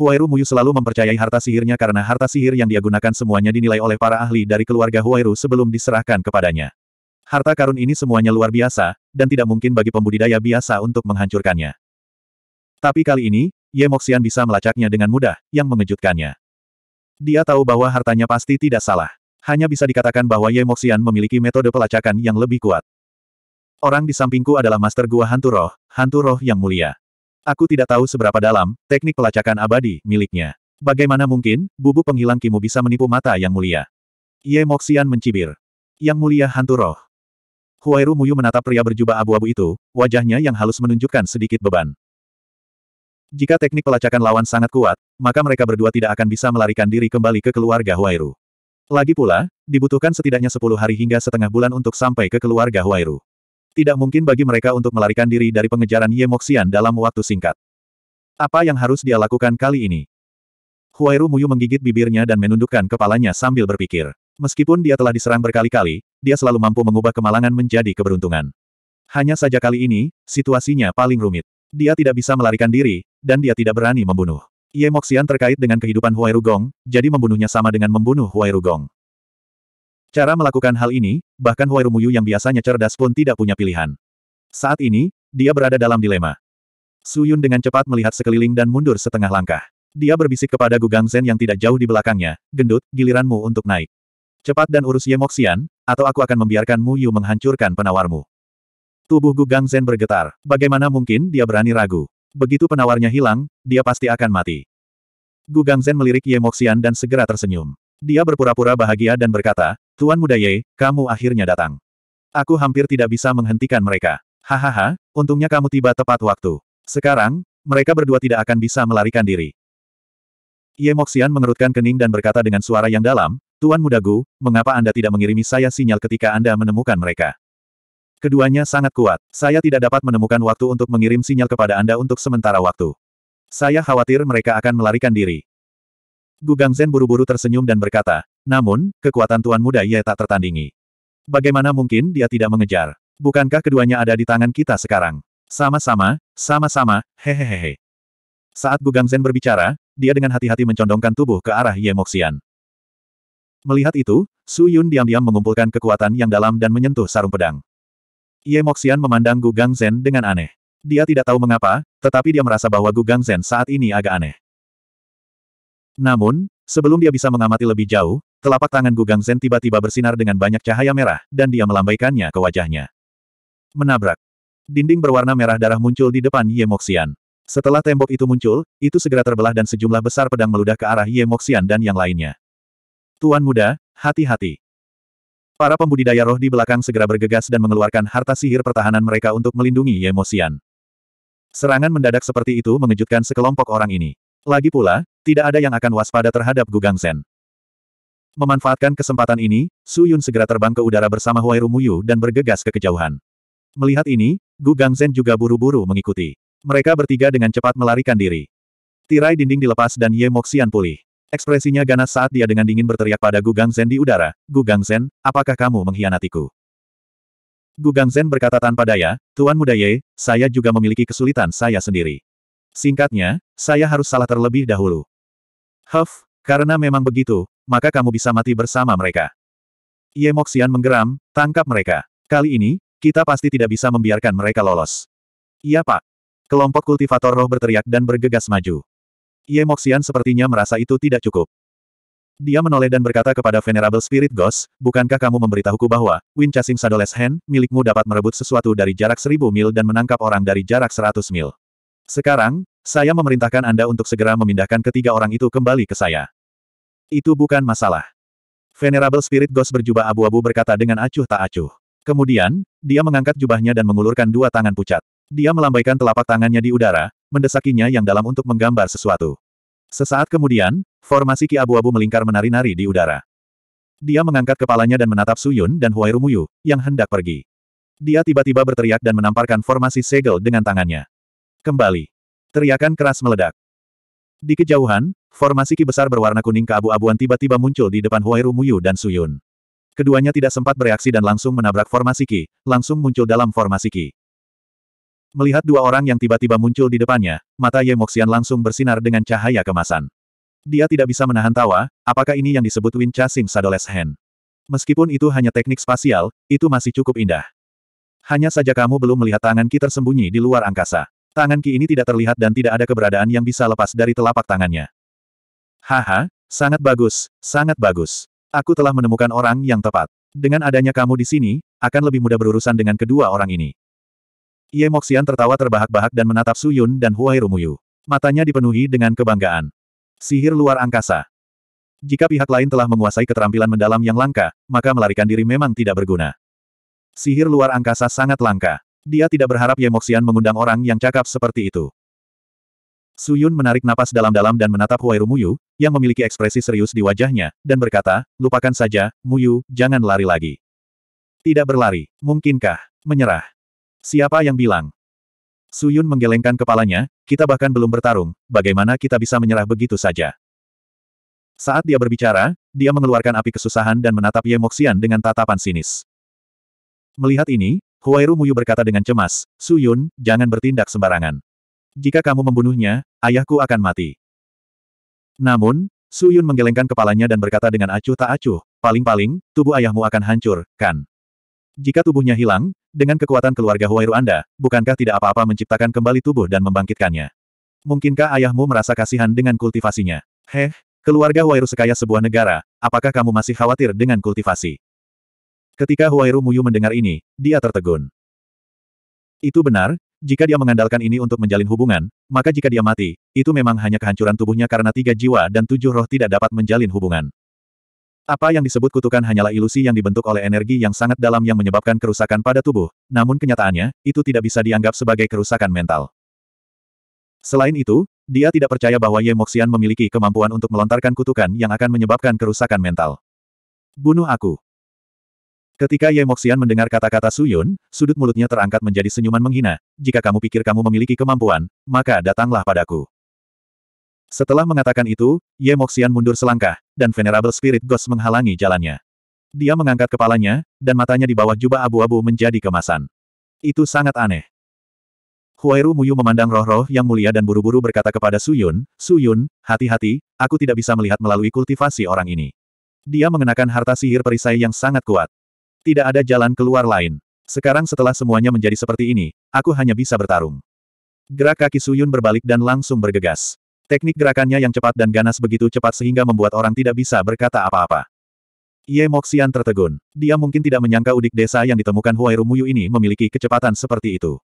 Huairu Muyu selalu mempercayai harta sihirnya karena harta sihir yang dia gunakan semuanya dinilai oleh para ahli dari keluarga Huairu sebelum diserahkan kepadanya. Harta karun ini semuanya luar biasa, dan tidak mungkin bagi pembudidaya biasa untuk menghancurkannya. Tapi kali ini, Ye Moxian bisa melacaknya dengan mudah, yang mengejutkannya. Dia tahu bahwa hartanya pasti tidak salah. Hanya bisa dikatakan bahwa Ye Moxian memiliki metode pelacakan yang lebih kuat. Orang di sampingku adalah Master Gua Hantu Roh, Hantu Roh yang mulia. Aku tidak tahu seberapa dalam, teknik pelacakan abadi, miliknya. Bagaimana mungkin, bubuk penghilang kimu bisa menipu mata yang mulia? Ye Moxian mencibir. Yang mulia hantu roh. Huairu Muyu menatap pria berjubah abu-abu itu, wajahnya yang halus menunjukkan sedikit beban. Jika teknik pelacakan lawan sangat kuat, maka mereka berdua tidak akan bisa melarikan diri kembali ke keluarga Huairu. Lagi pula, dibutuhkan setidaknya 10 hari hingga setengah bulan untuk sampai ke keluarga Huairu. Tidak mungkin bagi mereka untuk melarikan diri dari pengejaran Ye Moxian dalam waktu singkat. Apa yang harus dia lakukan kali ini? Huairu Muyu menggigit bibirnya dan menundukkan kepalanya sambil berpikir. Meskipun dia telah diserang berkali-kali, dia selalu mampu mengubah kemalangan menjadi keberuntungan. Hanya saja kali ini, situasinya paling rumit. Dia tidak bisa melarikan diri, dan dia tidak berani membunuh. Ye Moxian terkait dengan kehidupan Huairu Gong, jadi membunuhnya sama dengan membunuh Huairu Gong. Cara melakukan hal ini, bahkan Huai Rumuyu yang biasanya cerdas pun tidak punya pilihan. Saat ini, dia berada dalam dilema. Su Yun dengan cepat melihat sekeliling dan mundur setengah langkah. Dia berbisik kepada Gugang Zhen yang tidak jauh di belakangnya, gendut, giliranmu untuk naik. Cepat dan urus Ye Moxian, atau aku akan membiarkanmu Yu menghancurkan penawarmu. Tubuh Gugang Zhen bergetar, bagaimana mungkin dia berani ragu. Begitu penawarnya hilang, dia pasti akan mati. Gugang Zhen melirik Ye Moxian dan segera tersenyum. Dia berpura-pura bahagia dan berkata, Tuan Muda Ye, kamu akhirnya datang. Aku hampir tidak bisa menghentikan mereka. Hahaha, untungnya kamu tiba tepat waktu. Sekarang, mereka berdua tidak akan bisa melarikan diri. Ye Moxian mengerutkan kening dan berkata dengan suara yang dalam, Tuan Muda Gu, mengapa Anda tidak mengirimi saya sinyal ketika Anda menemukan mereka? Keduanya sangat kuat. Saya tidak dapat menemukan waktu untuk mengirim sinyal kepada Anda untuk sementara waktu. Saya khawatir mereka akan melarikan diri. Gu Gangzen buru-buru tersenyum dan berkata, namun, kekuatan Tuan Muda Ye tak tertandingi. Bagaimana mungkin dia tidak mengejar? Bukankah keduanya ada di tangan kita sekarang? Sama-sama, sama-sama, hehehehe. Saat Gugang Zen berbicara, dia dengan hati-hati mencondongkan tubuh ke arah Ye Moxian. Melihat itu, Su Yun diam-diam mengumpulkan kekuatan yang dalam dan menyentuh sarung pedang. Ye Moxian memandang Gugang Zen dengan aneh. Dia tidak tahu mengapa, tetapi dia merasa bahwa Gugang Zen saat ini agak aneh. Namun, sebelum dia bisa mengamati lebih jauh, Telapak tangan Gugang Zen tiba-tiba bersinar dengan banyak cahaya merah, dan dia melambaikannya ke wajahnya. Menabrak. Dinding berwarna merah darah muncul di depan Ye Moxian. Setelah tembok itu muncul, itu segera terbelah dan sejumlah besar pedang meludah ke arah Ye Moxian dan yang lainnya. Tuan muda, hati-hati. Para pembudidaya roh di belakang segera bergegas dan mengeluarkan harta sihir pertahanan mereka untuk melindungi Ye Moxian. Serangan mendadak seperti itu mengejutkan sekelompok orang ini. Lagi pula, tidak ada yang akan waspada terhadap Gugang Zen. Memanfaatkan kesempatan ini, Su Yun segera terbang ke udara bersama Huai Rumuyu dan bergegas ke kejauhan. Melihat ini, Gu Gangzhen juga buru-buru mengikuti. Mereka bertiga dengan cepat melarikan diri. Tirai dinding dilepas dan Ye Moxian pulih. Ekspresinya ganas saat dia dengan dingin berteriak pada Gu Gangzhen di udara, Gu Gangzhen, apakah kamu mengkhianatiku? Gu Gangzhen berkata tanpa daya, Tuan Muda Ye, saya juga memiliki kesulitan saya sendiri. Singkatnya, saya harus salah terlebih dahulu. Huff, karena memang begitu, maka kamu bisa mati bersama mereka. Ye Moxian menggeram, tangkap mereka. Kali ini, kita pasti tidak bisa membiarkan mereka lolos. Iya pak. Kelompok kultivator roh berteriak dan bergegas maju. Ye Moxian sepertinya merasa itu tidak cukup. Dia menoleh dan berkata kepada Venerable Spirit Ghost, bukankah kamu memberitahuku bahwa, Chasing Sadoles Hand, milikmu dapat merebut sesuatu dari jarak seribu mil dan menangkap orang dari jarak seratus mil. Sekarang, saya memerintahkan Anda untuk segera memindahkan ketiga orang itu kembali ke saya. Itu bukan masalah. Venerable Spirit Ghost berjubah abu-abu berkata dengan acuh tak acuh. Kemudian, dia mengangkat jubahnya dan mengulurkan dua tangan pucat. Dia melambaikan telapak tangannya di udara, mendesakinya yang dalam untuk menggambar sesuatu. Sesaat kemudian, formasi Ki Abu-Abu melingkar menari-nari di udara. Dia mengangkat kepalanya dan menatap Suyun dan Huai Rumuyu, yang hendak pergi. Dia tiba-tiba berteriak dan menamparkan formasi segel dengan tangannya. Kembali. Teriakan keras meledak. Di kejauhan, Formasi ki besar berwarna kuning keabu-abuan tiba-tiba muncul di depan Huairu Muyu dan Suyun. Keduanya tidak sempat bereaksi dan langsung menabrak formasi ki, langsung muncul dalam formasi ki. Melihat dua orang yang tiba-tiba muncul di depannya, mata Ye Moxian langsung bersinar dengan cahaya kemasan. Dia tidak bisa menahan tawa, apakah ini yang disebut Win Chasing Sadoles Hand. Meskipun itu hanya teknik spasial, itu masih cukup indah. Hanya saja kamu belum melihat tangan ki tersembunyi di luar angkasa. Tangan Ki ini tidak terlihat dan tidak ada keberadaan yang bisa lepas dari telapak tangannya. Haha, sangat bagus, sangat bagus. Aku telah menemukan orang yang tepat. Dengan adanya kamu di sini, akan lebih mudah berurusan dengan kedua orang ini. Ye Moxian tertawa terbahak-bahak dan menatap Su Yun dan Huai Rumuyu. Matanya dipenuhi dengan kebanggaan. Sihir luar angkasa. Jika pihak lain telah menguasai keterampilan mendalam yang langka, maka melarikan diri memang tidak berguna. Sihir luar angkasa sangat langka. Dia tidak berharap Ye Moxian mengundang orang yang cakap seperti itu. Su Yun menarik napas dalam-dalam dan menatap Huairu Muyu, yang memiliki ekspresi serius di wajahnya, dan berkata, lupakan saja, Muyu, jangan lari lagi. Tidak berlari, mungkinkah, menyerah. Siapa yang bilang? Su Yun menggelengkan kepalanya, kita bahkan belum bertarung, bagaimana kita bisa menyerah begitu saja? Saat dia berbicara, dia mengeluarkan api kesusahan dan menatap Ye Moxian dengan tatapan sinis. Melihat ini, Huairu Muyu berkata dengan cemas, "Su Yun, jangan bertindak sembarangan jika kamu membunuhnya, ayahku akan mati. Namun, Su Yun menggelengkan kepalanya dan berkata dengan acuh tak acuh, paling-paling, tubuh ayahmu akan hancur, kan? Jika tubuhnya hilang, dengan kekuatan keluarga Huairu Anda, bukankah tidak apa-apa menciptakan kembali tubuh dan membangkitkannya? Mungkinkah ayahmu merasa kasihan dengan kultivasinya? Heh, keluarga Huairu sekaya sebuah negara, apakah kamu masih khawatir dengan kultivasi? Ketika Huairu Muyu mendengar ini, dia tertegun. Itu benar, jika dia mengandalkan ini untuk menjalin hubungan, maka jika dia mati, itu memang hanya kehancuran tubuhnya karena tiga jiwa dan tujuh roh tidak dapat menjalin hubungan. Apa yang disebut kutukan hanyalah ilusi yang dibentuk oleh energi yang sangat dalam yang menyebabkan kerusakan pada tubuh, namun kenyataannya, itu tidak bisa dianggap sebagai kerusakan mental. Selain itu, dia tidak percaya bahwa Ye Moxian memiliki kemampuan untuk melontarkan kutukan yang akan menyebabkan kerusakan mental. Bunuh aku. Ketika Ye Moxian mendengar kata-kata Suyun, sudut mulutnya terangkat menjadi senyuman menghina. Jika kamu pikir kamu memiliki kemampuan, maka datanglah padaku. Setelah mengatakan itu, Ye Moxian mundur selangkah, dan Venerable Spirit Ghost menghalangi jalannya. Dia mengangkat kepalanya, dan matanya di bawah jubah abu-abu menjadi kemasan. Itu sangat aneh. Huairu Muyu memandang roh-roh yang mulia dan buru-buru berkata kepada Suyun, Suyun, hati-hati, aku tidak bisa melihat melalui kultivasi orang ini. Dia mengenakan harta sihir perisai yang sangat kuat. Tidak ada jalan keluar lain. Sekarang setelah semuanya menjadi seperti ini, aku hanya bisa bertarung. Gerak kaki Suyun berbalik dan langsung bergegas. Teknik gerakannya yang cepat dan ganas begitu cepat sehingga membuat orang tidak bisa berkata apa-apa. Ye Moxian tertegun. Dia mungkin tidak menyangka udik desa yang ditemukan Huai Muyu ini memiliki kecepatan seperti itu.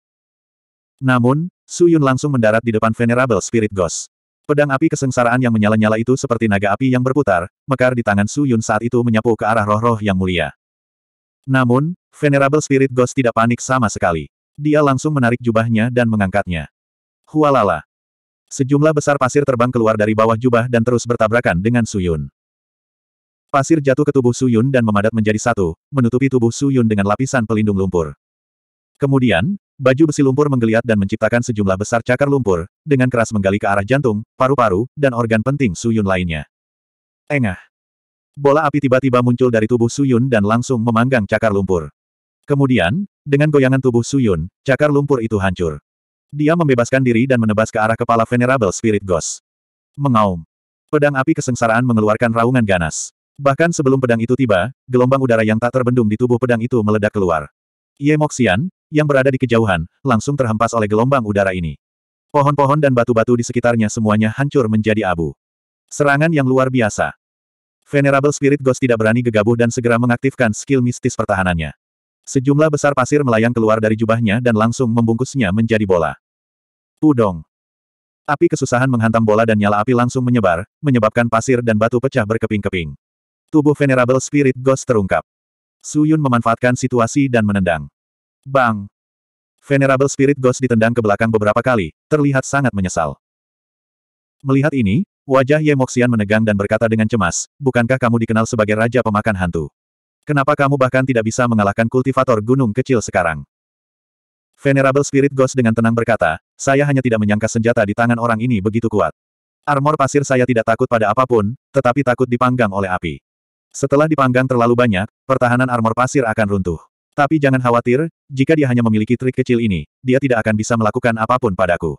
Namun, Suyun langsung mendarat di depan Venerable Spirit Ghost. Pedang api kesengsaraan yang menyala-nyala itu seperti naga api yang berputar, mekar di tangan Suyun saat itu menyapu ke arah roh-roh yang mulia. Namun, Venerable Spirit Ghost tidak panik sama sekali. Dia langsung menarik jubahnya dan mengangkatnya. Hualala. Sejumlah besar pasir terbang keluar dari bawah jubah dan terus bertabrakan dengan Suyun. Pasir jatuh ke tubuh Suyun dan memadat menjadi satu, menutupi tubuh Suyun dengan lapisan pelindung lumpur. Kemudian, baju besi lumpur menggeliat dan menciptakan sejumlah besar cakar lumpur, dengan keras menggali ke arah jantung, paru-paru, dan organ penting Suyun lainnya. Engah. Bola api tiba-tiba muncul dari tubuh Suyun dan langsung memanggang cakar lumpur. Kemudian, dengan goyangan tubuh Suyun, cakar lumpur itu hancur. Dia membebaskan diri dan menebas ke arah kepala Venerable Spirit Ghost. Mengaum. Pedang api kesengsaraan mengeluarkan raungan ganas. Bahkan sebelum pedang itu tiba, gelombang udara yang tak terbendung di tubuh pedang itu meledak keluar. Ye Moxian, yang berada di kejauhan, langsung terhempas oleh gelombang udara ini. Pohon-pohon dan batu-batu di sekitarnya semuanya hancur menjadi abu. Serangan yang luar biasa. Venerable Spirit Ghost tidak berani gegabah dan segera mengaktifkan skill mistis pertahanannya. Sejumlah besar pasir melayang keluar dari jubahnya dan langsung membungkusnya menjadi bola. Pudong. Api kesusahan menghantam bola dan nyala api langsung menyebar, menyebabkan pasir dan batu pecah berkeping-keping. Tubuh Venerable Spirit Ghost terungkap. Suyun memanfaatkan situasi dan menendang. Bang! Venerable Spirit Ghost ditendang ke belakang beberapa kali, terlihat sangat menyesal. Melihat ini, Wajah Ye Moxian menegang dan berkata dengan cemas, bukankah kamu dikenal sebagai Raja Pemakan Hantu? Kenapa kamu bahkan tidak bisa mengalahkan kultivator gunung kecil sekarang? Venerable Spirit Ghost dengan tenang berkata, saya hanya tidak menyangka senjata di tangan orang ini begitu kuat. Armor pasir saya tidak takut pada apapun, tetapi takut dipanggang oleh api. Setelah dipanggang terlalu banyak, pertahanan armor pasir akan runtuh. Tapi jangan khawatir, jika dia hanya memiliki trik kecil ini, dia tidak akan bisa melakukan apapun padaku.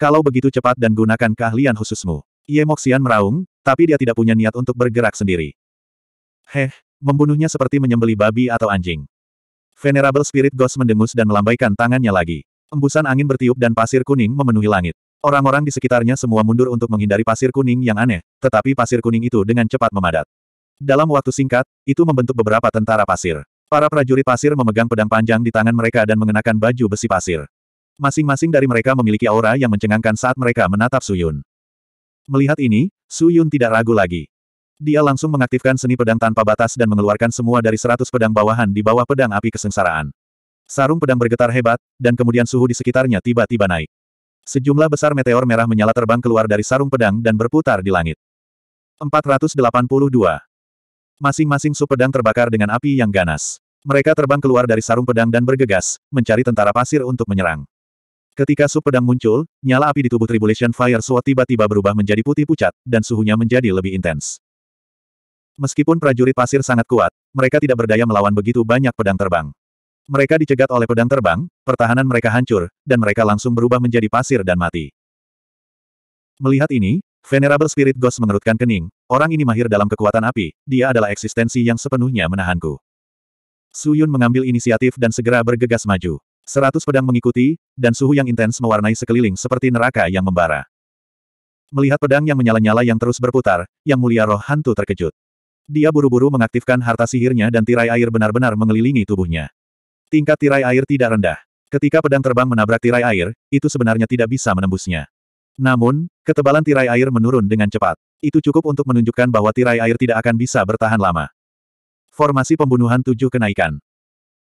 Kalau begitu cepat dan gunakan keahlian khususmu. Ye Moxian meraung, tapi dia tidak punya niat untuk bergerak sendiri. Heh, membunuhnya seperti menyembeli babi atau anjing. Venerable Spirit Ghost mendengus dan melambaikan tangannya lagi. Embusan angin bertiup dan pasir kuning memenuhi langit. Orang-orang di sekitarnya semua mundur untuk menghindari pasir kuning yang aneh, tetapi pasir kuning itu dengan cepat memadat. Dalam waktu singkat, itu membentuk beberapa tentara pasir. Para prajurit pasir memegang pedang panjang di tangan mereka dan mengenakan baju besi pasir. Masing-masing dari mereka memiliki aura yang mencengangkan saat mereka menatap Suyun. Melihat ini, Suyun tidak ragu lagi. Dia langsung mengaktifkan seni pedang tanpa batas dan mengeluarkan semua dari seratus pedang bawahan di bawah pedang api kesengsaraan. Sarung pedang bergetar hebat, dan kemudian suhu di sekitarnya tiba-tiba naik. Sejumlah besar meteor merah menyala terbang keluar dari sarung pedang dan berputar di langit. 482. Masing-masing sub pedang terbakar dengan api yang ganas. Mereka terbang keluar dari sarung pedang dan bergegas, mencari tentara pasir untuk menyerang. Ketika su pedang muncul, nyala api di tubuh Tribulation Fire Sword tiba-tiba berubah menjadi putih pucat, dan suhunya menjadi lebih intens. Meskipun prajurit pasir sangat kuat, mereka tidak berdaya melawan begitu banyak pedang terbang. Mereka dicegat oleh pedang terbang, pertahanan mereka hancur, dan mereka langsung berubah menjadi pasir dan mati. Melihat ini, Venerable Spirit Ghost mengerutkan kening, orang ini mahir dalam kekuatan api, dia adalah eksistensi yang sepenuhnya menahanku. Suyun mengambil inisiatif dan segera bergegas maju. Seratus pedang mengikuti, dan suhu yang intens mewarnai sekeliling seperti neraka yang membara. Melihat pedang yang menyala-nyala yang terus berputar, yang mulia roh hantu terkejut. Dia buru-buru mengaktifkan harta sihirnya dan tirai air benar-benar mengelilingi tubuhnya. Tingkat tirai air tidak rendah. Ketika pedang terbang menabrak tirai air, itu sebenarnya tidak bisa menembusnya. Namun, ketebalan tirai air menurun dengan cepat. Itu cukup untuk menunjukkan bahwa tirai air tidak akan bisa bertahan lama. Formasi pembunuhan tujuh kenaikan.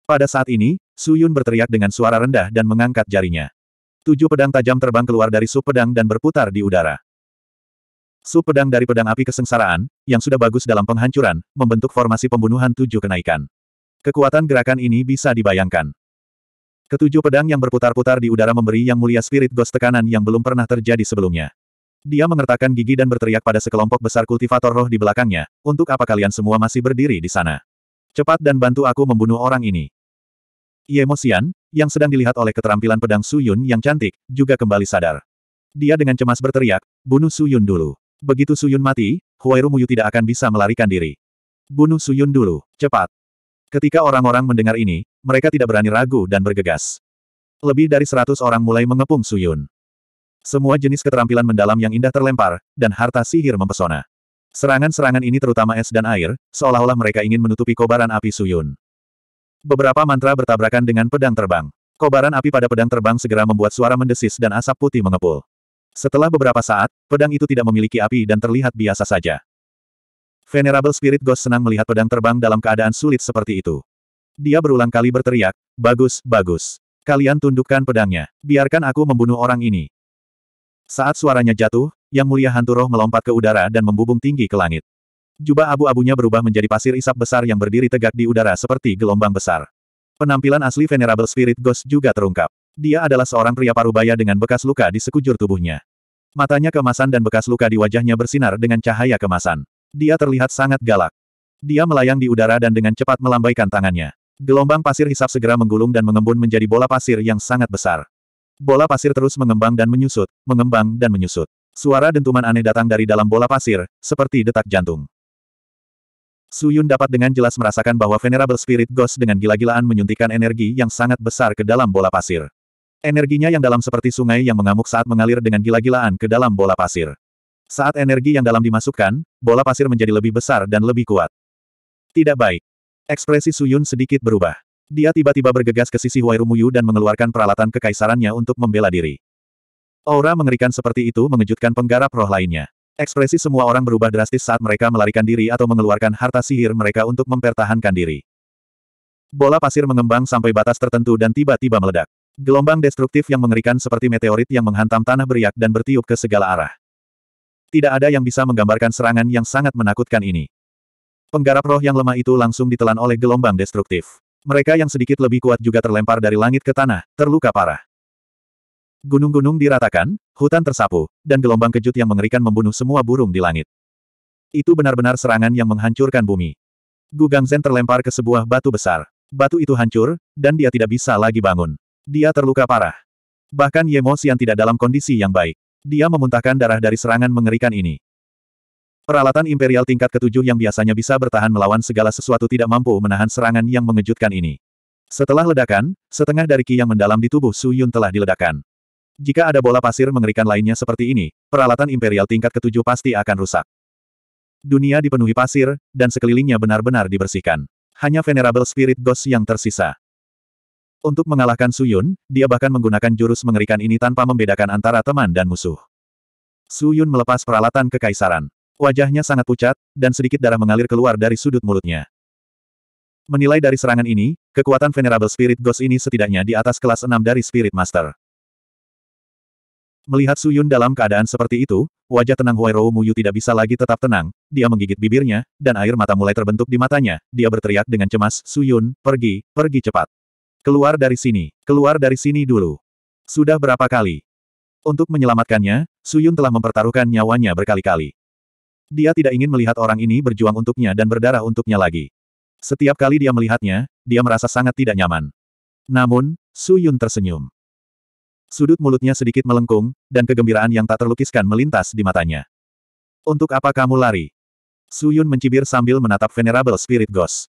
Pada saat ini, Su Yun berteriak dengan suara rendah dan mengangkat jarinya. Tujuh pedang tajam terbang keluar dari sup pedang dan berputar di udara. Sup pedang dari pedang api kesengsaraan, yang sudah bagus dalam penghancuran, membentuk formasi pembunuhan tujuh kenaikan. Kekuatan gerakan ini bisa dibayangkan. Ketujuh pedang yang berputar-putar di udara memberi yang mulia spirit ghost tekanan yang belum pernah terjadi sebelumnya. Dia mengertakkan gigi dan berteriak pada sekelompok besar kultivator roh di belakangnya, untuk apa kalian semua masih berdiri di sana? Cepat dan bantu aku membunuh orang ini. Ye yang sedang dilihat oleh keterampilan pedang Su Yun yang cantik, juga kembali sadar. Dia dengan cemas berteriak, bunuh Su Yun dulu. Begitu Su Yun mati, Huairu Muyu tidak akan bisa melarikan diri. Bunuh Su Yun dulu, cepat. Ketika orang-orang mendengar ini, mereka tidak berani ragu dan bergegas. Lebih dari seratus orang mulai mengepung Su Yun. Semua jenis keterampilan mendalam yang indah terlempar, dan harta sihir mempesona. Serangan-serangan ini terutama es dan air, seolah-olah mereka ingin menutupi kobaran api Suyun. Beberapa mantra bertabrakan dengan pedang terbang. Kobaran api pada pedang terbang segera membuat suara mendesis dan asap putih mengepul. Setelah beberapa saat, pedang itu tidak memiliki api dan terlihat biasa saja. Venerable Spirit Ghost senang melihat pedang terbang dalam keadaan sulit seperti itu. Dia berulang kali berteriak, bagus, bagus. Kalian tundukkan pedangnya. Biarkan aku membunuh orang ini. Saat suaranya jatuh, Yang Mulia Hantu Roh melompat ke udara dan membubung tinggi ke langit. Jubah abu-abunya berubah menjadi pasir isap besar yang berdiri tegak di udara seperti gelombang besar. Penampilan asli Venerable Spirit Ghost juga terungkap. Dia adalah seorang pria parubaya dengan bekas luka di sekujur tubuhnya. Matanya kemasan dan bekas luka di wajahnya bersinar dengan cahaya kemasan. Dia terlihat sangat galak. Dia melayang di udara dan dengan cepat melambaikan tangannya. Gelombang pasir hisap segera menggulung dan mengembun menjadi bola pasir yang sangat besar. Bola pasir terus mengembang dan menyusut, mengembang dan menyusut. Suara dentuman aneh datang dari dalam bola pasir, seperti detak jantung. Su Yun dapat dengan jelas merasakan bahwa Venerable Spirit Ghost dengan gila-gilaan menyuntikkan energi yang sangat besar ke dalam bola pasir. Energinya yang dalam seperti sungai yang mengamuk saat mengalir dengan gila-gilaan ke dalam bola pasir. Saat energi yang dalam dimasukkan, bola pasir menjadi lebih besar dan lebih kuat. Tidak baik. Ekspresi Su Yun sedikit berubah. Dia tiba-tiba bergegas ke sisi Huai Rumuyu dan mengeluarkan peralatan kekaisarannya untuk membela diri. Aura mengerikan seperti itu mengejutkan penggarap roh lainnya. Ekspresi semua orang berubah drastis saat mereka melarikan diri atau mengeluarkan harta sihir mereka untuk mempertahankan diri. Bola pasir mengembang sampai batas tertentu dan tiba-tiba meledak. Gelombang destruktif yang mengerikan seperti meteorit yang menghantam tanah beriak dan bertiup ke segala arah. Tidak ada yang bisa menggambarkan serangan yang sangat menakutkan ini. Penggarap roh yang lemah itu langsung ditelan oleh gelombang destruktif. Mereka yang sedikit lebih kuat juga terlempar dari langit ke tanah, terluka parah. Gunung-gunung diratakan, hutan tersapu, dan gelombang kejut yang mengerikan membunuh semua burung di langit. Itu benar-benar serangan yang menghancurkan bumi. Gu Zhen terlempar ke sebuah batu besar. Batu itu hancur, dan dia tidak bisa lagi bangun. Dia terluka parah. Bahkan Mo Xian tidak dalam kondisi yang baik. Dia memuntahkan darah dari serangan mengerikan ini. Peralatan imperial tingkat ketujuh yang biasanya bisa bertahan melawan segala sesuatu tidak mampu menahan serangan yang mengejutkan ini. Setelah ledakan, setengah dari ki yang mendalam di tubuh Su Yun telah diledakkan. Jika ada bola pasir mengerikan lainnya seperti ini, peralatan imperial tingkat ketujuh pasti akan rusak. Dunia dipenuhi pasir, dan sekelilingnya benar-benar dibersihkan. Hanya Venerable Spirit Ghost yang tersisa. Untuk mengalahkan Suyun, dia bahkan menggunakan jurus mengerikan ini tanpa membedakan antara teman dan musuh. Suyun melepas peralatan kekaisaran. Wajahnya sangat pucat, dan sedikit darah mengalir keluar dari sudut mulutnya. Menilai dari serangan ini, kekuatan Venerable Spirit Ghost ini setidaknya di atas kelas 6 dari Spirit Master. Melihat Suyun dalam keadaan seperti itu, wajah tenang Huairou Muyu tidak bisa lagi tetap tenang, dia menggigit bibirnya, dan air mata mulai terbentuk di matanya, dia berteriak dengan cemas, Suyun, pergi, pergi cepat. Keluar dari sini, keluar dari sini dulu. Sudah berapa kali? Untuk menyelamatkannya, Suyun telah mempertaruhkan nyawanya berkali-kali. Dia tidak ingin melihat orang ini berjuang untuknya dan berdarah untuknya lagi. Setiap kali dia melihatnya, dia merasa sangat tidak nyaman. Namun, Suyun tersenyum. Sudut mulutnya sedikit melengkung, dan kegembiraan yang tak terlukiskan melintas di matanya. Untuk apa kamu lari? Suyun mencibir sambil menatap Venerable Spirit Ghost.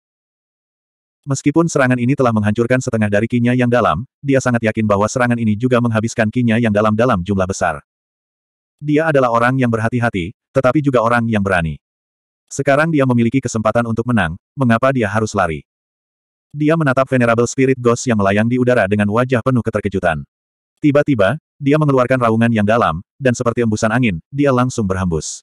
Meskipun serangan ini telah menghancurkan setengah dari kinya yang dalam, dia sangat yakin bahwa serangan ini juga menghabiskan kinya yang dalam dalam jumlah besar. Dia adalah orang yang berhati-hati, tetapi juga orang yang berani. Sekarang dia memiliki kesempatan untuk menang, mengapa dia harus lari? Dia menatap Venerable Spirit Ghost yang melayang di udara dengan wajah penuh keterkejutan. Tiba-tiba, dia mengeluarkan raungan yang dalam, dan seperti embusan angin, dia langsung berhembus.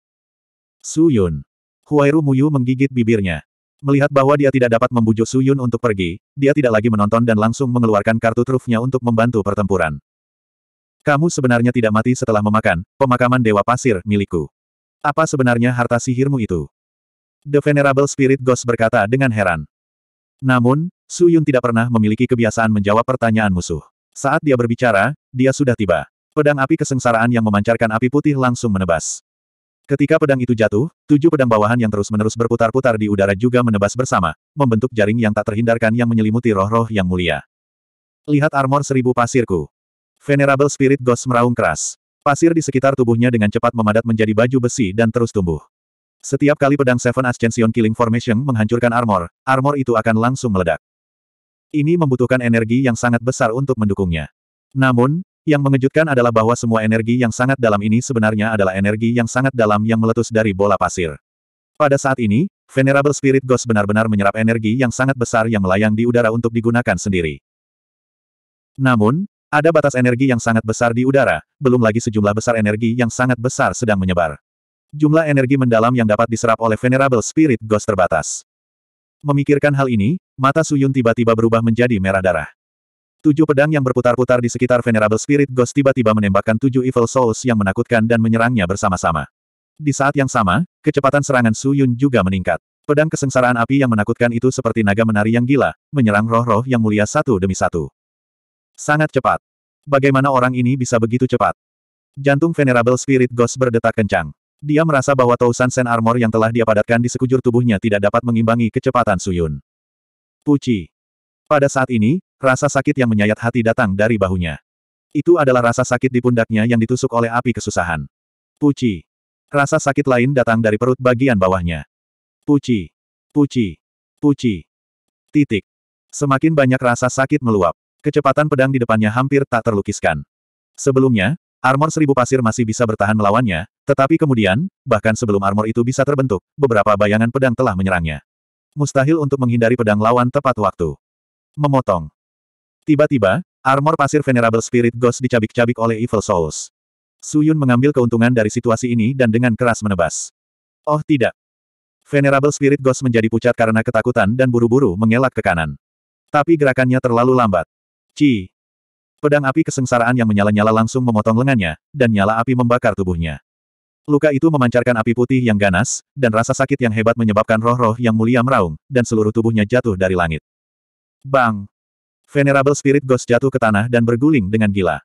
Suyun. Huairu Muyu menggigit bibirnya. Melihat bahwa dia tidak dapat membujuk Suyun untuk pergi, dia tidak lagi menonton dan langsung mengeluarkan kartu trufnya untuk membantu pertempuran. Kamu sebenarnya tidak mati setelah memakan, pemakaman Dewa Pasir, milikku. Apa sebenarnya harta sihirmu itu? The Venerable Spirit Ghost berkata dengan heran. Namun, Suyun tidak pernah memiliki kebiasaan menjawab pertanyaan musuh. Saat dia berbicara, dia sudah tiba. Pedang api kesengsaraan yang memancarkan api putih langsung menebas. Ketika pedang itu jatuh, tujuh pedang bawahan yang terus-menerus berputar-putar di udara juga menebas bersama, membentuk jaring yang tak terhindarkan yang menyelimuti roh-roh yang mulia. Lihat armor seribu pasirku. Venerable Spirit Ghost meraung keras. Pasir di sekitar tubuhnya dengan cepat memadat menjadi baju besi dan terus tumbuh. Setiap kali pedang Seven Ascension Killing Formation menghancurkan armor, armor itu akan langsung meledak. Ini membutuhkan energi yang sangat besar untuk mendukungnya. Namun, yang mengejutkan adalah bahwa semua energi yang sangat dalam ini sebenarnya adalah energi yang sangat dalam yang meletus dari bola pasir. Pada saat ini, Venerable Spirit Ghost benar-benar menyerap energi yang sangat besar yang melayang di udara untuk digunakan sendiri. Namun, ada batas energi yang sangat besar di udara, belum lagi sejumlah besar energi yang sangat besar sedang menyebar. Jumlah energi mendalam yang dapat diserap oleh Venerable Spirit Ghost terbatas. Memikirkan hal ini, Mata Suyun tiba-tiba berubah menjadi merah darah. Tujuh pedang yang berputar-putar di sekitar Venerable Spirit Ghost tiba-tiba menembakkan tujuh Evil Souls yang menakutkan dan menyerangnya bersama-sama. Di saat yang sama, kecepatan serangan Suyun juga meningkat. Pedang kesengsaraan api yang menakutkan itu seperti naga menari yang gila, menyerang roh-roh yang mulia satu demi satu. Sangat cepat. Bagaimana orang ini bisa begitu cepat? Jantung Venerable Spirit Ghost berdetak kencang. Dia merasa bahwa Tousan Sen Armor yang telah dia padatkan di sekujur tubuhnya tidak dapat mengimbangi kecepatan Suyun. Puci. Pada saat ini, rasa sakit yang menyayat hati datang dari bahunya. Itu adalah rasa sakit di pundaknya yang ditusuk oleh api kesusahan. Puci. Rasa sakit lain datang dari perut bagian bawahnya. Puci. Puci. Puci. Titik. Semakin banyak rasa sakit meluap. Kecepatan pedang di depannya hampir tak terlukiskan. Sebelumnya, armor seribu pasir masih bisa bertahan melawannya, tetapi kemudian, bahkan sebelum armor itu bisa terbentuk, beberapa bayangan pedang telah menyerangnya. Mustahil untuk menghindari pedang lawan tepat waktu. Memotong. Tiba-tiba, armor pasir Venerable Spirit Ghost dicabik-cabik oleh Evil Souls. Suyun mengambil keuntungan dari situasi ini dan dengan keras menebas. Oh tidak. Venerable Spirit Ghost menjadi pucat karena ketakutan dan buru-buru mengelak ke kanan. Tapi gerakannya terlalu lambat. Ci. Pedang api kesengsaraan yang menyala-nyala langsung memotong lengannya, dan nyala api membakar tubuhnya. Luka itu memancarkan api putih yang ganas, dan rasa sakit yang hebat menyebabkan roh-roh yang mulia meraung, dan seluruh tubuhnya jatuh dari langit. Bang! Venerable Spirit Ghost jatuh ke tanah dan berguling dengan gila.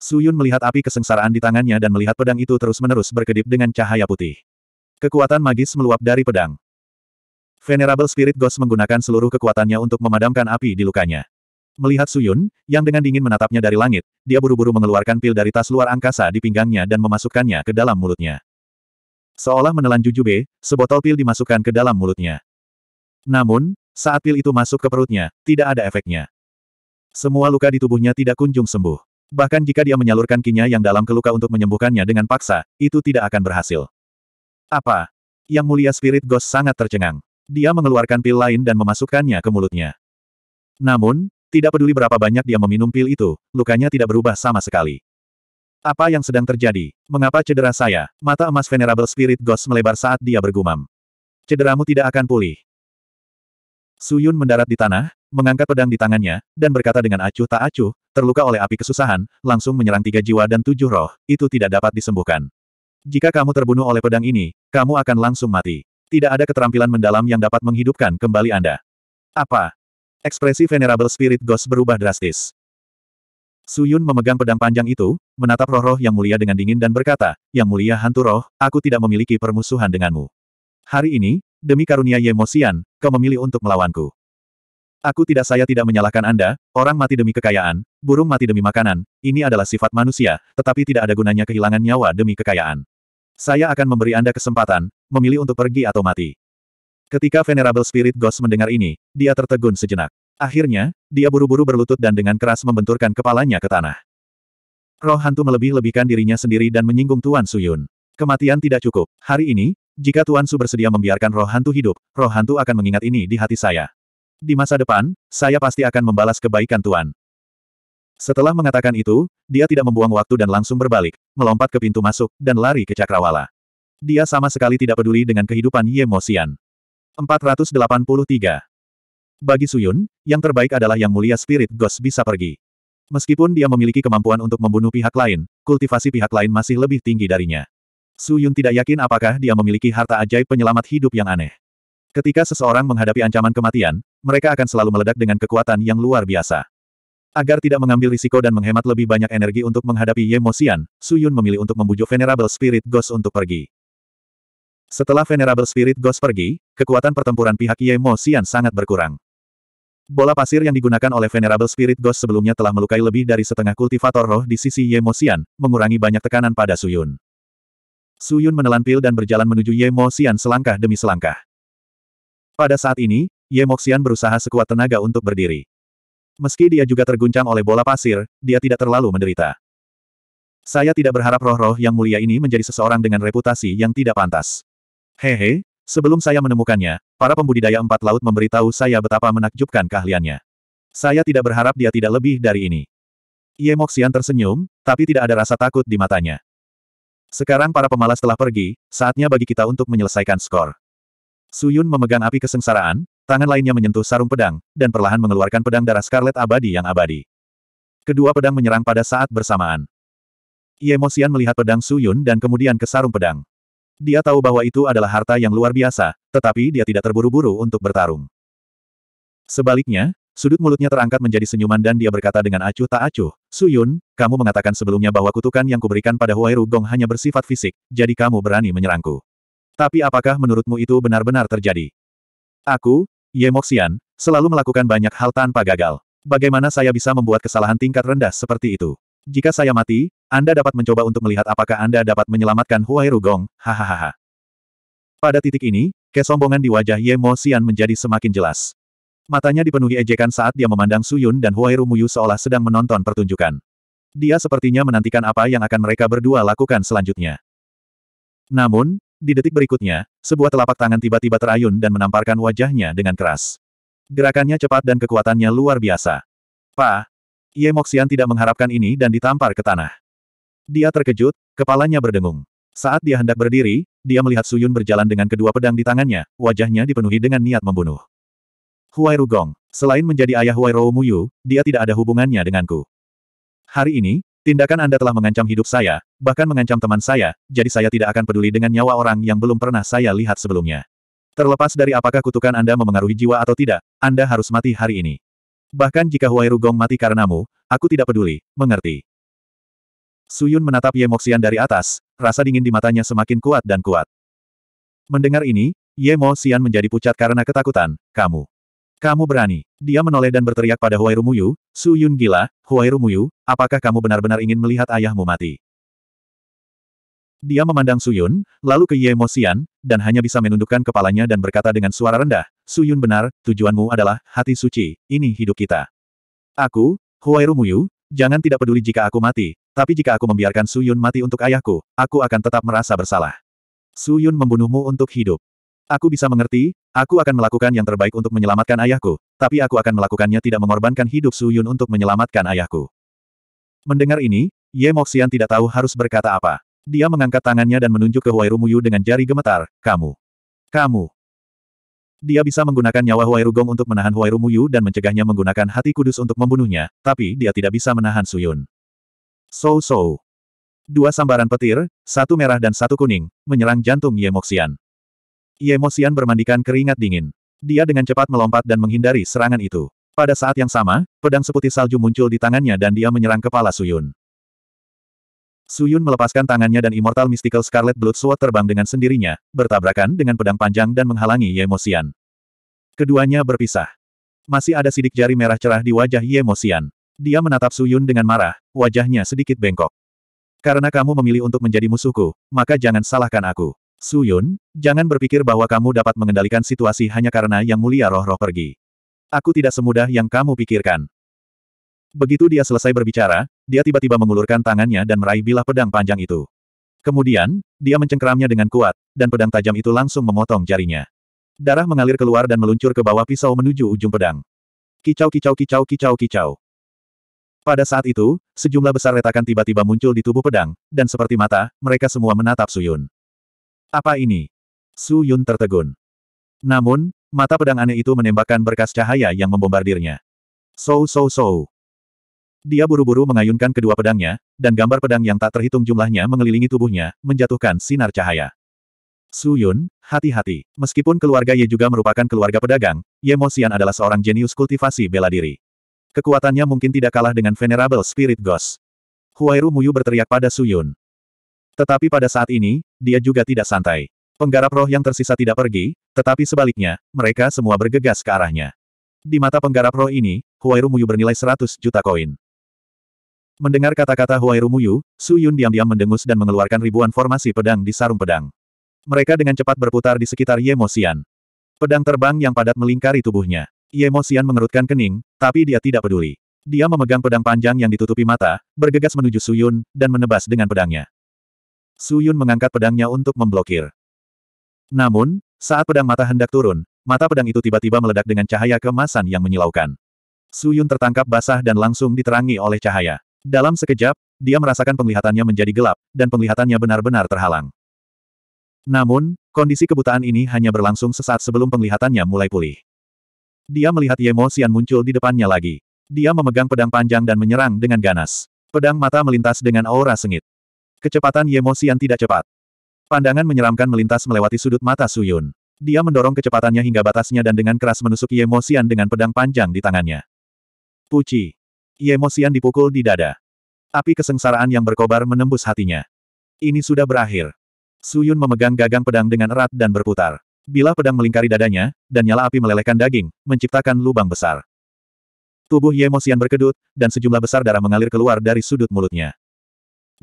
Suyun melihat api kesengsaraan di tangannya dan melihat pedang itu terus-menerus berkedip dengan cahaya putih. Kekuatan magis meluap dari pedang. Venerable Spirit Ghost menggunakan seluruh kekuatannya untuk memadamkan api di lukanya. Melihat Suyun, yang dengan dingin menatapnya dari langit, dia buru-buru mengeluarkan pil dari tas luar angkasa di pinggangnya dan memasukkannya ke dalam mulutnya. Seolah menelan jujube, sebotol pil dimasukkan ke dalam mulutnya. Namun, saat pil itu masuk ke perutnya, tidak ada efeknya. Semua luka di tubuhnya tidak kunjung sembuh. Bahkan jika dia menyalurkan kinya yang dalam ke luka untuk menyembuhkannya dengan paksa, itu tidak akan berhasil. Apa? Yang mulia Spirit Ghost sangat tercengang. Dia mengeluarkan pil lain dan memasukkannya ke mulutnya. Namun, tidak peduli berapa banyak dia meminum pil itu, lukanya tidak berubah sama sekali. Apa yang sedang terjadi? Mengapa cedera saya? Mata emas Venerable Spirit Ghost melebar saat dia bergumam. Cederamu tidak akan pulih. Suyun mendarat di tanah, mengangkat pedang di tangannya, dan berkata dengan acuh tak acuh, terluka oleh api kesusahan, langsung menyerang tiga jiwa dan tujuh roh, itu tidak dapat disembuhkan. Jika kamu terbunuh oleh pedang ini, kamu akan langsung mati. Tidak ada keterampilan mendalam yang dapat menghidupkan kembali Anda. Apa? Ekspresi Venerable Spirit Ghost berubah drastis. Suyun memegang pedang panjang itu, menatap roh-roh yang mulia dengan dingin dan berkata, Yang mulia hantu roh, aku tidak memiliki permusuhan denganmu. Hari ini, demi karunia Yemosian, kau memilih untuk melawanku. Aku tidak saya tidak menyalahkan Anda, orang mati demi kekayaan, burung mati demi makanan, ini adalah sifat manusia, tetapi tidak ada gunanya kehilangan nyawa demi kekayaan. Saya akan memberi Anda kesempatan, memilih untuk pergi atau mati. Ketika Venerable Spirit Ghost mendengar ini, dia tertegun sejenak. Akhirnya, dia buru-buru berlutut dan dengan keras membenturkan kepalanya ke tanah. Roh hantu melebih-lebihkan dirinya sendiri dan menyinggung Tuan Suyun. Kematian tidak cukup. Hari ini, jika Tuan Su bersedia membiarkan roh hantu hidup, roh hantu akan mengingat ini di hati saya. Di masa depan, saya pasti akan membalas kebaikan Tuan. Setelah mengatakan itu, dia tidak membuang waktu dan langsung berbalik, melompat ke pintu masuk, dan lari ke Cakrawala. Dia sama sekali tidak peduli dengan kehidupan Ye Mo Xian. 483. Bagi Suyun, yang terbaik adalah yang mulia Spirit Ghost bisa pergi. Meskipun dia memiliki kemampuan untuk membunuh pihak lain, kultivasi pihak lain masih lebih tinggi darinya. Suyun tidak yakin apakah dia memiliki harta ajaib penyelamat hidup yang aneh. Ketika seseorang menghadapi ancaman kematian, mereka akan selalu meledak dengan kekuatan yang luar biasa. Agar tidak mengambil risiko dan menghemat lebih banyak energi untuk menghadapi Yemosian, Suyun memilih untuk membujuk Venerable Spirit Ghost untuk pergi. Setelah Venerable Spirit Ghost pergi, kekuatan pertempuran pihak Ye Mo Xian sangat berkurang. Bola pasir yang digunakan oleh Venerable Spirit Ghost sebelumnya telah melukai lebih dari setengah kultivator roh di sisi Ye Mo Xian, mengurangi banyak tekanan pada Suyun. Suyun menelan pil dan berjalan menuju Ye Mo Xian selangkah demi selangkah. Pada saat ini, Ye Mo Xian berusaha sekuat tenaga untuk berdiri. Meski dia juga terguncang oleh bola pasir, dia tidak terlalu menderita. Saya tidak berharap roh-roh yang mulia ini menjadi seseorang dengan reputasi yang tidak pantas. Hehe, sebelum saya menemukannya, para pembudidaya empat laut memberitahu saya betapa menakjubkan keahliannya. Saya tidak berharap dia tidak lebih dari ini. Ye Moxian tersenyum, tapi tidak ada rasa takut di matanya. Sekarang para pemalas telah pergi, saatnya bagi kita untuk menyelesaikan skor. Suyun memegang api kesengsaraan, tangan lainnya menyentuh sarung pedang, dan perlahan mengeluarkan pedang darah Scarlet abadi yang abadi. Kedua pedang menyerang pada saat bersamaan. Ye Moxian melihat pedang Suyun dan kemudian ke sarung pedang. Dia tahu bahwa itu adalah harta yang luar biasa, tetapi dia tidak terburu-buru untuk bertarung. Sebaliknya, sudut mulutnya terangkat menjadi senyuman dan dia berkata dengan acuh tak acuh, Suyun, kamu mengatakan sebelumnya bahwa kutukan yang kuberikan pada Huai Rugong hanya bersifat fisik, jadi kamu berani menyerangku. Tapi apakah menurutmu itu benar-benar terjadi? Aku, Ye Moxian, selalu melakukan banyak hal tanpa gagal. Bagaimana saya bisa membuat kesalahan tingkat rendah seperti itu? Jika saya mati, Anda dapat mencoba untuk melihat apakah Anda dapat menyelamatkan Huai Rugong, hahaha. Pada titik ini, kesombongan di wajah Ye Mo Xian menjadi semakin jelas. Matanya dipenuhi ejekan saat dia memandang Su Yun dan Huai Rumuyu seolah sedang menonton pertunjukan. Dia sepertinya menantikan apa yang akan mereka berdua lakukan selanjutnya. Namun, di detik berikutnya, sebuah telapak tangan tiba-tiba terayun dan menamparkan wajahnya dengan keras. Gerakannya cepat dan kekuatannya luar biasa. Pak, Ye Moxian tidak mengharapkan ini dan ditampar ke tanah. Dia terkejut, kepalanya berdengung. Saat dia hendak berdiri, dia melihat Suyun berjalan dengan kedua pedang di tangannya, wajahnya dipenuhi dengan niat membunuh. Huai Rugong, selain menjadi ayah Huai Rou Muyu, dia tidak ada hubungannya denganku. Hari ini, tindakan Anda telah mengancam hidup saya, bahkan mengancam teman saya, jadi saya tidak akan peduli dengan nyawa orang yang belum pernah saya lihat sebelumnya. Terlepas dari apakah kutukan Anda memengaruhi jiwa atau tidak, Anda harus mati hari ini. Bahkan jika Huai Rugong mati karenamu, aku tidak peduli, mengerti. Suyun menatap Ye Moxian dari atas, rasa dingin di matanya semakin kuat dan kuat. Mendengar ini, Ye Moxian menjadi pucat karena ketakutan, kamu. Kamu berani. Dia menoleh dan berteriak pada Huai Rumuyu, Suyun gila, Huai Rumuyu, apakah kamu benar-benar ingin melihat ayahmu mati? Dia memandang Suyun, lalu ke Ye Moxian, dan hanya bisa menundukkan kepalanya dan berkata dengan suara rendah, Suyun benar, tujuanmu adalah hati suci, ini hidup kita. Aku, Huairu Muyu, jangan tidak peduli jika aku mati, tapi jika aku membiarkan Suyun mati untuk ayahku, aku akan tetap merasa bersalah. Suyun membunuhmu untuk hidup. Aku bisa mengerti, aku akan melakukan yang terbaik untuk menyelamatkan ayahku, tapi aku akan melakukannya tidak mengorbankan hidup Suyun untuk menyelamatkan ayahku. Mendengar ini, Ye Moxian tidak tahu harus berkata apa. Dia mengangkat tangannya dan menunjuk ke Huairu Muyu dengan jari gemetar, kamu. Kamu. Dia bisa menggunakan nyawa Huairu Gong untuk menahan Huairu Muyu dan mencegahnya menggunakan hati kudus untuk membunuhnya, tapi dia tidak bisa menahan Suyun. So-so. Dua sambaran petir, satu merah dan satu kuning, menyerang jantung Yemoxian. Yemoxian bermandikan keringat dingin. Dia dengan cepat melompat dan menghindari serangan itu. Pada saat yang sama, pedang seputih salju muncul di tangannya dan dia menyerang kepala Suyun. Suyun melepaskan tangannya dan Immortal Mystical Scarlet Blood Sword terbang dengan sendirinya, bertabrakan dengan pedang panjang dan menghalangi Ye Yemosian. Keduanya berpisah. Masih ada sidik jari merah cerah di wajah Ye Yemosian. Dia menatap Suyun dengan marah, wajahnya sedikit bengkok. Karena kamu memilih untuk menjadi musuhku, maka jangan salahkan aku. Suyun, jangan berpikir bahwa kamu dapat mengendalikan situasi hanya karena yang mulia roh-roh pergi. Aku tidak semudah yang kamu pikirkan. Begitu dia selesai berbicara, dia tiba-tiba mengulurkan tangannya dan meraih bilah pedang panjang itu. Kemudian, dia mencengkeramnya dengan kuat, dan pedang tajam itu langsung memotong jarinya. Darah mengalir keluar dan meluncur ke bawah pisau menuju ujung pedang. Kicau kicau kicau kicau kicau. Pada saat itu, sejumlah besar retakan tiba-tiba muncul di tubuh pedang, dan seperti mata, mereka semua menatap Suyun. Apa ini? Suyun tertegun. Namun, mata pedang aneh itu menembakkan berkas cahaya yang membombardirnya. So so so. Dia buru-buru mengayunkan kedua pedangnya, dan gambar pedang yang tak terhitung jumlahnya mengelilingi tubuhnya, menjatuhkan sinar cahaya. Su Yun, hati-hati. Meskipun keluarga Ye juga merupakan keluarga pedagang, Ye Mo Xian adalah seorang jenius kultivasi bela diri. Kekuatannya mungkin tidak kalah dengan Venerable Spirit Ghost. Huairu Muyu berteriak pada Su Yun. Tetapi pada saat ini, dia juga tidak santai. Penggarap roh yang tersisa tidak pergi, tetapi sebaliknya, mereka semua bergegas ke arahnya. Di mata penggarap roh ini, Huairu Muyu bernilai 100 juta koin. Mendengar kata-kata Huai Rumuyu, Su Yun diam-diam mendengus dan mengeluarkan ribuan formasi pedang di sarung pedang. Mereka dengan cepat berputar di sekitar Ye Xian. Pedang terbang yang padat melingkari tubuhnya. Ye Xian mengerutkan kening, tapi dia tidak peduli. Dia memegang pedang panjang yang ditutupi mata, bergegas menuju Su Yun, dan menebas dengan pedangnya. Su Yun mengangkat pedangnya untuk memblokir. Namun, saat pedang mata hendak turun, mata pedang itu tiba-tiba meledak dengan cahaya kemasan yang menyilaukan. Su Yun tertangkap basah dan langsung diterangi oleh cahaya. Dalam sekejap, dia merasakan penglihatannya menjadi gelap, dan penglihatannya benar-benar terhalang. Namun, kondisi kebutaan ini hanya berlangsung sesaat sebelum penglihatannya mulai pulih. Dia melihat Yemo Xian muncul di depannya lagi. Dia memegang pedang panjang dan menyerang dengan ganas. Pedang mata melintas dengan aura sengit. Kecepatan Yemo Xian tidak cepat. Pandangan menyeramkan melintas melewati sudut mata Suyun. Dia mendorong kecepatannya hingga batasnya dan dengan keras menusuk Yemo Xian dengan pedang panjang di tangannya. Puci. Yemosian dipukul di dada. Api kesengsaraan yang berkobar menembus hatinya. Ini sudah berakhir. Suyun memegang gagang pedang dengan erat dan berputar. Bila pedang melingkari dadanya, dan nyala api melelehkan daging, menciptakan lubang besar. Tubuh Yemosian berkedut, dan sejumlah besar darah mengalir keluar dari sudut mulutnya.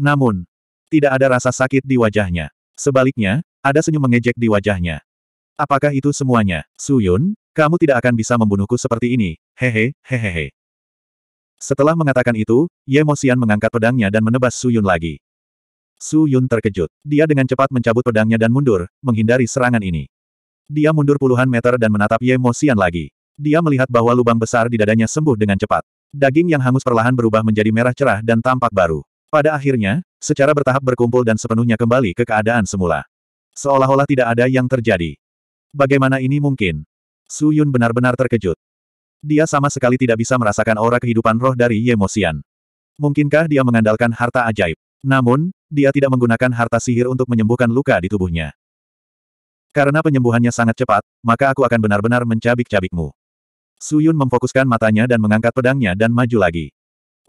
Namun, tidak ada rasa sakit di wajahnya. Sebaliknya, ada senyum mengejek di wajahnya. Apakah itu semuanya? Suyun, kamu tidak akan bisa membunuhku seperti ini, hehe, hehehe. Setelah mengatakan itu, Ye Moxian mengangkat pedangnya dan menebas Su Yun lagi. Su Yun terkejut. Dia dengan cepat mencabut pedangnya dan mundur, menghindari serangan ini. Dia mundur puluhan meter dan menatap Ye Moxian lagi. Dia melihat bahwa lubang besar di dadanya sembuh dengan cepat. Daging yang hangus perlahan berubah menjadi merah cerah dan tampak baru. Pada akhirnya, secara bertahap berkumpul dan sepenuhnya kembali ke keadaan semula. Seolah-olah tidak ada yang terjadi. Bagaimana ini mungkin? Su Yun benar-benar terkejut. Dia sama sekali tidak bisa merasakan aura kehidupan roh dari Yemosian. Mungkinkah dia mengandalkan harta ajaib? Namun, dia tidak menggunakan harta sihir untuk menyembuhkan luka di tubuhnya. Karena penyembuhannya sangat cepat, maka aku akan benar-benar mencabik-cabikmu. Suyun memfokuskan matanya dan mengangkat pedangnya dan maju lagi.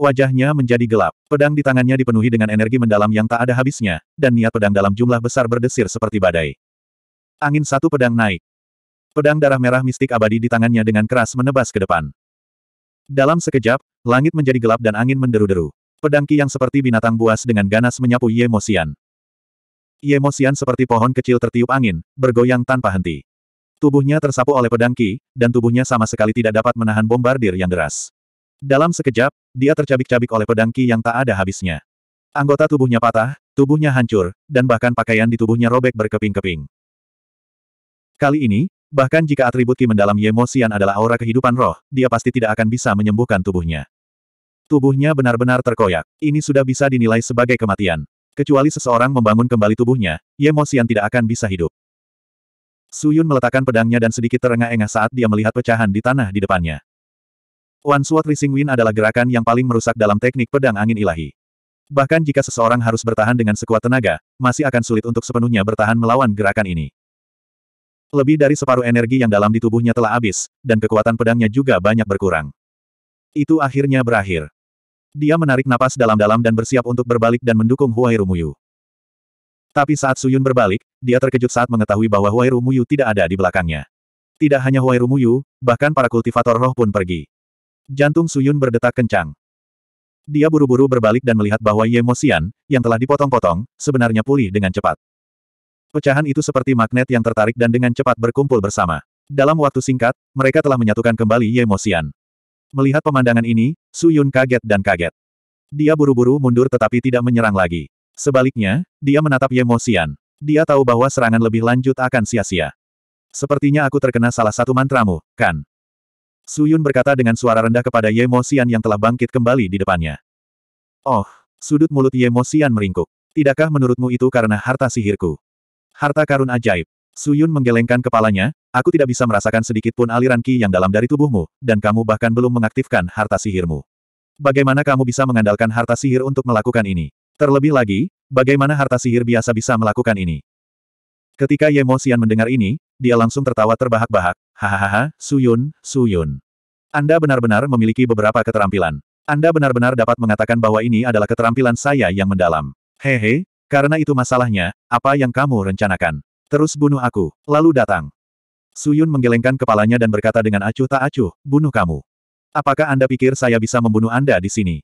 Wajahnya menjadi gelap, pedang di tangannya dipenuhi dengan energi mendalam yang tak ada habisnya, dan niat pedang dalam jumlah besar berdesir seperti badai. Angin satu pedang naik, Pedang darah merah mistik abadi di tangannya dengan keras menebas ke depan. Dalam sekejap, langit menjadi gelap dan angin menderu-deru. Pedang Ki yang seperti binatang buas dengan ganas menyapu Ye Mosian. Ye Mosian seperti pohon kecil tertiup angin, bergoyang tanpa henti. Tubuhnya tersapu oleh pedang Ki, dan tubuhnya sama sekali tidak dapat menahan bombardir yang deras. Dalam sekejap, dia tercabik-cabik oleh pedang Ki yang tak ada habisnya. Anggota tubuhnya patah, tubuhnya hancur, dan bahkan pakaian di tubuhnya robek berkeping-keping. Kali ini, Bahkan jika atribut Ki mendalam Yemosian adalah aura kehidupan roh, dia pasti tidak akan bisa menyembuhkan tubuhnya. Tubuhnya benar-benar terkoyak. Ini sudah bisa dinilai sebagai kematian. Kecuali seseorang membangun kembali tubuhnya, Yemosian tidak akan bisa hidup. Suyun meletakkan pedangnya dan sedikit terengah-engah saat dia melihat pecahan di tanah di depannya. One Sword Rising Wind adalah gerakan yang paling merusak dalam teknik pedang angin ilahi. Bahkan jika seseorang harus bertahan dengan sekuat tenaga, masih akan sulit untuk sepenuhnya bertahan melawan gerakan ini. Lebih dari separuh energi yang dalam di tubuhnya telah habis, dan kekuatan pedangnya juga banyak berkurang. Itu akhirnya berakhir. Dia menarik napas dalam-dalam dan bersiap untuk berbalik dan mendukung Huai Rumuyu. Tapi saat Suyun berbalik, dia terkejut saat mengetahui bahwa Huai Rumuyu tidak ada di belakangnya. Tidak hanya Huai Rumuyu, bahkan para kultivator roh pun pergi. Jantung Suyun berdetak kencang. Dia buru-buru berbalik dan melihat bahwa Ye Moxian, yang telah dipotong-potong, sebenarnya pulih dengan cepat. Pecahan itu seperti magnet yang tertarik dan dengan cepat berkumpul bersama. Dalam waktu singkat, mereka telah menyatukan kembali Yemosian. Melihat pemandangan ini, Su Yun kaget dan kaget. Dia buru-buru mundur tetapi tidak menyerang lagi. Sebaliknya, dia menatap Yemosian. Dia tahu bahwa serangan lebih lanjut akan sia-sia. Sepertinya aku terkena salah satu mantramu, kan? Su Yun berkata dengan suara rendah kepada Yemosian Xian yang telah bangkit kembali di depannya. Oh, sudut mulut Yemosian Xian meringkuk. Tidakkah menurutmu itu karena harta sihirku? Harta karun ajaib. Su Yun menggelengkan kepalanya, aku tidak bisa merasakan sedikit pun aliran ki yang dalam dari tubuhmu, dan kamu bahkan belum mengaktifkan harta sihirmu. Bagaimana kamu bisa mengandalkan harta sihir untuk melakukan ini? Terlebih lagi, bagaimana harta sihir biasa bisa melakukan ini? Ketika Ye Mo Xian mendengar ini, dia langsung tertawa terbahak-bahak. Hahaha, Su Yun, Su Yun, Anda benar-benar memiliki beberapa keterampilan. Anda benar-benar dapat mengatakan bahwa ini adalah keterampilan saya yang mendalam. Hehe, karena itu masalahnya, apa yang kamu rencanakan? Terus bunuh aku, lalu datang. Suyun menggelengkan kepalanya dan berkata dengan acuh tak acuh, bunuh kamu. Apakah Anda pikir saya bisa membunuh Anda di sini?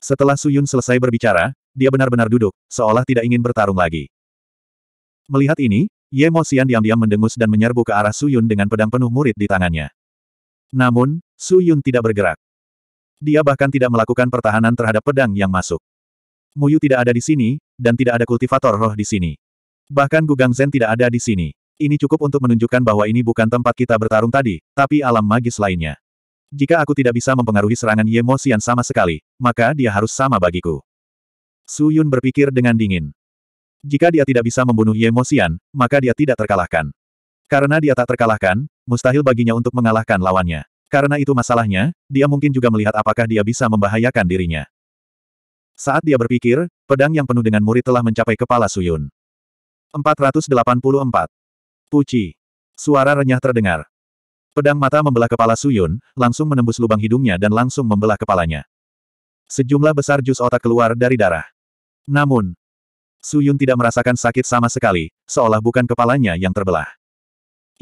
Setelah Suyun selesai berbicara, dia benar-benar duduk, seolah tidak ingin bertarung lagi. Melihat ini, Ye Mo Xian diam-diam mendengus dan menyerbu ke arah Suyun dengan pedang penuh murid di tangannya. Namun, Suyun tidak bergerak. Dia bahkan tidak melakukan pertahanan terhadap pedang yang masuk. Muyu tidak ada di sini, dan tidak ada kultivator roh di sini. Bahkan Gugang Zen tidak ada di sini. Ini cukup untuk menunjukkan bahwa ini bukan tempat kita bertarung tadi, tapi alam magis lainnya. Jika aku tidak bisa mempengaruhi serangan Ye sama sekali, maka dia harus sama bagiku. Su Yun berpikir dengan dingin. Jika dia tidak bisa membunuh Ye maka dia tidak terkalahkan. Karena dia tak terkalahkan, mustahil baginya untuk mengalahkan lawannya. Karena itu masalahnya, dia mungkin juga melihat apakah dia bisa membahayakan dirinya. Saat dia berpikir, pedang yang penuh dengan murid telah mencapai kepala Suyun. 484. Puci. Suara renyah terdengar. Pedang mata membelah kepala Suyun, langsung menembus lubang hidungnya dan langsung membelah kepalanya. Sejumlah besar jus otak keluar dari darah. Namun, Suyun tidak merasakan sakit sama sekali, seolah bukan kepalanya yang terbelah.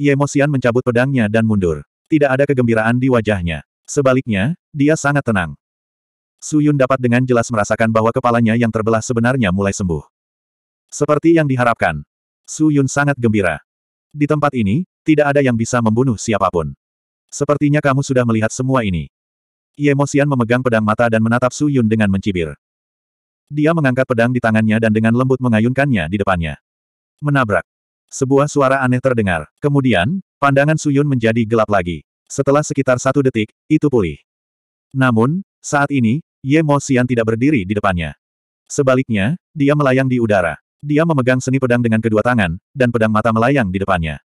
Yemosian mencabut pedangnya dan mundur. Tidak ada kegembiraan di wajahnya. Sebaliknya, dia sangat tenang. Su Yun dapat dengan jelas merasakan bahwa kepalanya yang terbelah sebenarnya mulai sembuh. Seperti yang diharapkan, Su Yun sangat gembira. Di tempat ini, tidak ada yang bisa membunuh siapapun. Sepertinya kamu sudah melihat semua ini. Yemosian memegang pedang mata dan menatap Su Yun dengan mencibir. Dia mengangkat pedang di tangannya dan dengan lembut mengayunkannya di depannya. Menabrak. Sebuah suara aneh terdengar. Kemudian, pandangan Su Yun menjadi gelap lagi. Setelah sekitar satu detik, itu pulih. Namun, saat ini, Ye Mo Xian tidak berdiri di depannya. Sebaliknya, dia melayang di udara. Dia memegang seni pedang dengan kedua tangan, dan pedang mata melayang di depannya.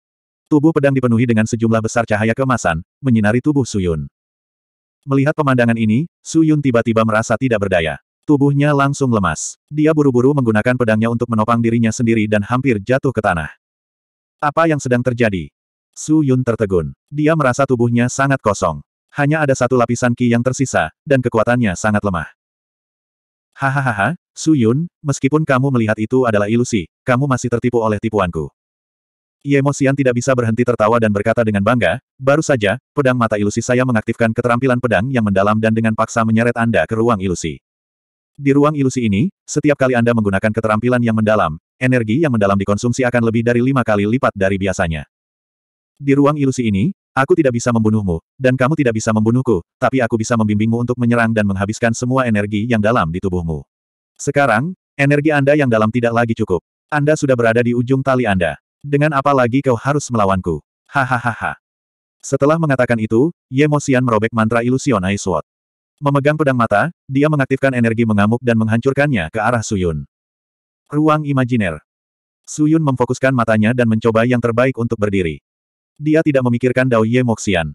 Tubuh pedang dipenuhi dengan sejumlah besar cahaya kemasan, menyinari tubuh Suyun. Melihat pemandangan ini, Suyun tiba-tiba merasa tidak berdaya. Tubuhnya langsung lemas. Dia buru-buru menggunakan pedangnya untuk menopang dirinya sendiri dan hampir jatuh ke tanah. Apa yang sedang terjadi? Suyun tertegun. Dia merasa tubuhnya sangat kosong hanya ada satu lapisan ki yang tersisa, dan kekuatannya sangat lemah. Hahaha, Su Yun, meskipun kamu melihat itu adalah ilusi, kamu masih tertipu oleh tipuanku. Yemosian tidak bisa berhenti tertawa dan berkata dengan bangga, baru saja, pedang mata ilusi saya mengaktifkan keterampilan pedang yang mendalam dan dengan paksa menyeret Anda ke ruang ilusi. Di ruang ilusi ini, setiap kali Anda menggunakan keterampilan yang mendalam, energi yang mendalam dikonsumsi akan lebih dari lima kali lipat dari biasanya. Di ruang ilusi ini, Aku tidak bisa membunuhmu, dan kamu tidak bisa membunuhku, tapi aku bisa membimbingmu untuk menyerang dan menghabiskan semua energi yang dalam di tubuhmu. Sekarang, energi Anda yang dalam tidak lagi cukup. Anda sudah berada di ujung tali Anda. Dengan apa lagi kau harus melawanku? Hahaha. Setelah mengatakan itu, Yemosian merobek mantra ilusion Ice Sword. Memegang pedang mata, dia mengaktifkan energi mengamuk dan menghancurkannya ke arah Suyun. Ruang Imajiner. Suyun memfokuskan matanya dan mencoba yang terbaik untuk berdiri. Dia tidak memikirkan Dao Ye Moxian.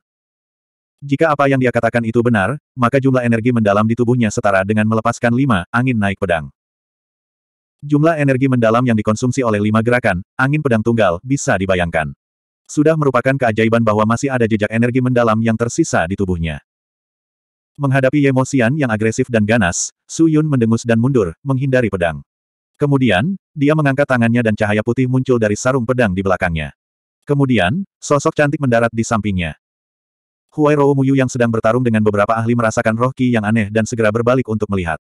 Jika apa yang dia katakan itu benar, maka jumlah energi mendalam di tubuhnya setara dengan melepaskan lima angin naik pedang. Jumlah energi mendalam yang dikonsumsi oleh lima gerakan, angin pedang tunggal, bisa dibayangkan. Sudah merupakan keajaiban bahwa masih ada jejak energi mendalam yang tersisa di tubuhnya. Menghadapi Ye Yemosian yang agresif dan ganas, Su Yun mendengus dan mundur, menghindari pedang. Kemudian, dia mengangkat tangannya dan cahaya putih muncul dari sarung pedang di belakangnya. Kemudian, sosok cantik mendarat di sampingnya. Huai Huairou Muyu yang sedang bertarung dengan beberapa ahli merasakan roh Qi yang aneh dan segera berbalik untuk melihat.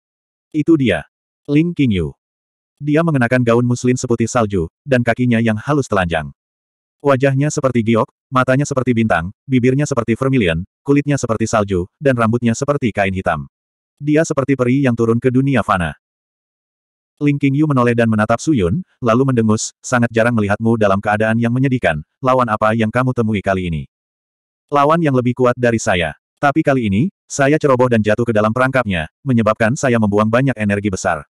Itu dia. Ling Qingyu. Dia mengenakan gaun muslin seputih salju, dan kakinya yang halus telanjang. Wajahnya seperti giok, matanya seperti bintang, bibirnya seperti vermilion, kulitnya seperti salju, dan rambutnya seperti kain hitam. Dia seperti peri yang turun ke dunia fana. Ling Qingyu menoleh dan menatap Su Yun, lalu mendengus, sangat jarang melihatmu dalam keadaan yang menyedihkan, lawan apa yang kamu temui kali ini? Lawan yang lebih kuat dari saya. Tapi kali ini, saya ceroboh dan jatuh ke dalam perangkapnya, menyebabkan saya membuang banyak energi besar.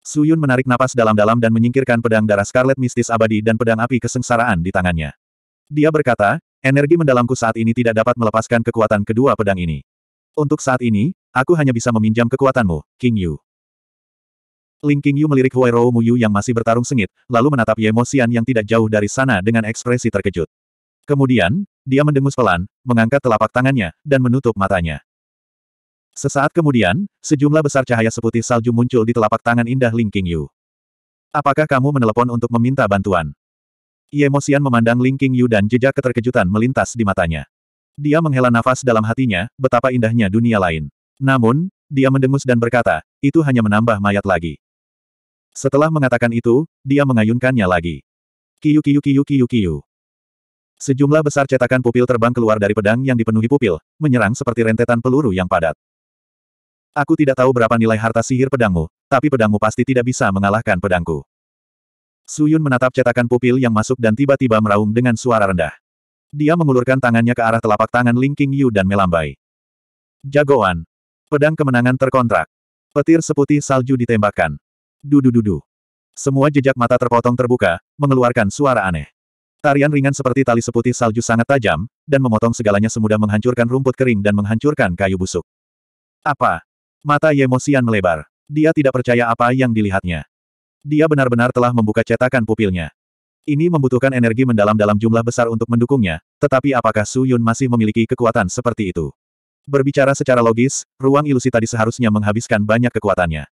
Su Yun menarik napas dalam-dalam dan menyingkirkan pedang darah Scarlet Mistis Abadi dan pedang api kesengsaraan di tangannya. Dia berkata, energi mendalamku saat ini tidak dapat melepaskan kekuatan kedua pedang ini. Untuk saat ini, aku hanya bisa meminjam kekuatanmu, King Yu. Ling Qingyu melirik Huai Rou Muyu yang masih bertarung sengit, lalu menatap Ye Mo Xian yang tidak jauh dari sana dengan ekspresi terkejut. Kemudian, dia mendengus pelan, mengangkat telapak tangannya, dan menutup matanya. Sesaat kemudian, sejumlah besar cahaya seputih salju muncul di telapak tangan indah Ling Qingyu. Apakah kamu menelepon untuk meminta bantuan? Ye Mo Xian memandang Ling Qingyu dan jejak keterkejutan melintas di matanya. Dia menghela nafas dalam hatinya, betapa indahnya dunia lain. Namun, dia mendengus dan berkata, itu hanya menambah mayat lagi. Setelah mengatakan itu, dia mengayunkannya lagi. Kiyu kiyu kiyu kiyu kiyu. Sejumlah besar cetakan pupil terbang keluar dari pedang yang dipenuhi pupil, menyerang seperti rentetan peluru yang padat. Aku tidak tahu berapa nilai harta sihir pedangmu, tapi pedangmu pasti tidak bisa mengalahkan pedangku. Suyun menatap cetakan pupil yang masuk dan tiba-tiba meraung dengan suara rendah. Dia mengulurkan tangannya ke arah telapak tangan Ling King Yu dan melambai. Jagoan. Pedang kemenangan terkontrak. Petir seputih salju ditembakkan. Dudu dudu. Semua jejak mata terpotong terbuka, mengeluarkan suara aneh. Tarian ringan seperti tali seputih salju sangat tajam, dan memotong segalanya semudah menghancurkan rumput kering dan menghancurkan kayu busuk. Apa? Mata Yemosian melebar. Dia tidak percaya apa yang dilihatnya. Dia benar-benar telah membuka cetakan pupilnya. Ini membutuhkan energi mendalam dalam jumlah besar untuk mendukungnya, tetapi apakah Su Yun masih memiliki kekuatan seperti itu? Berbicara secara logis, ruang ilusi tadi seharusnya menghabiskan banyak kekuatannya.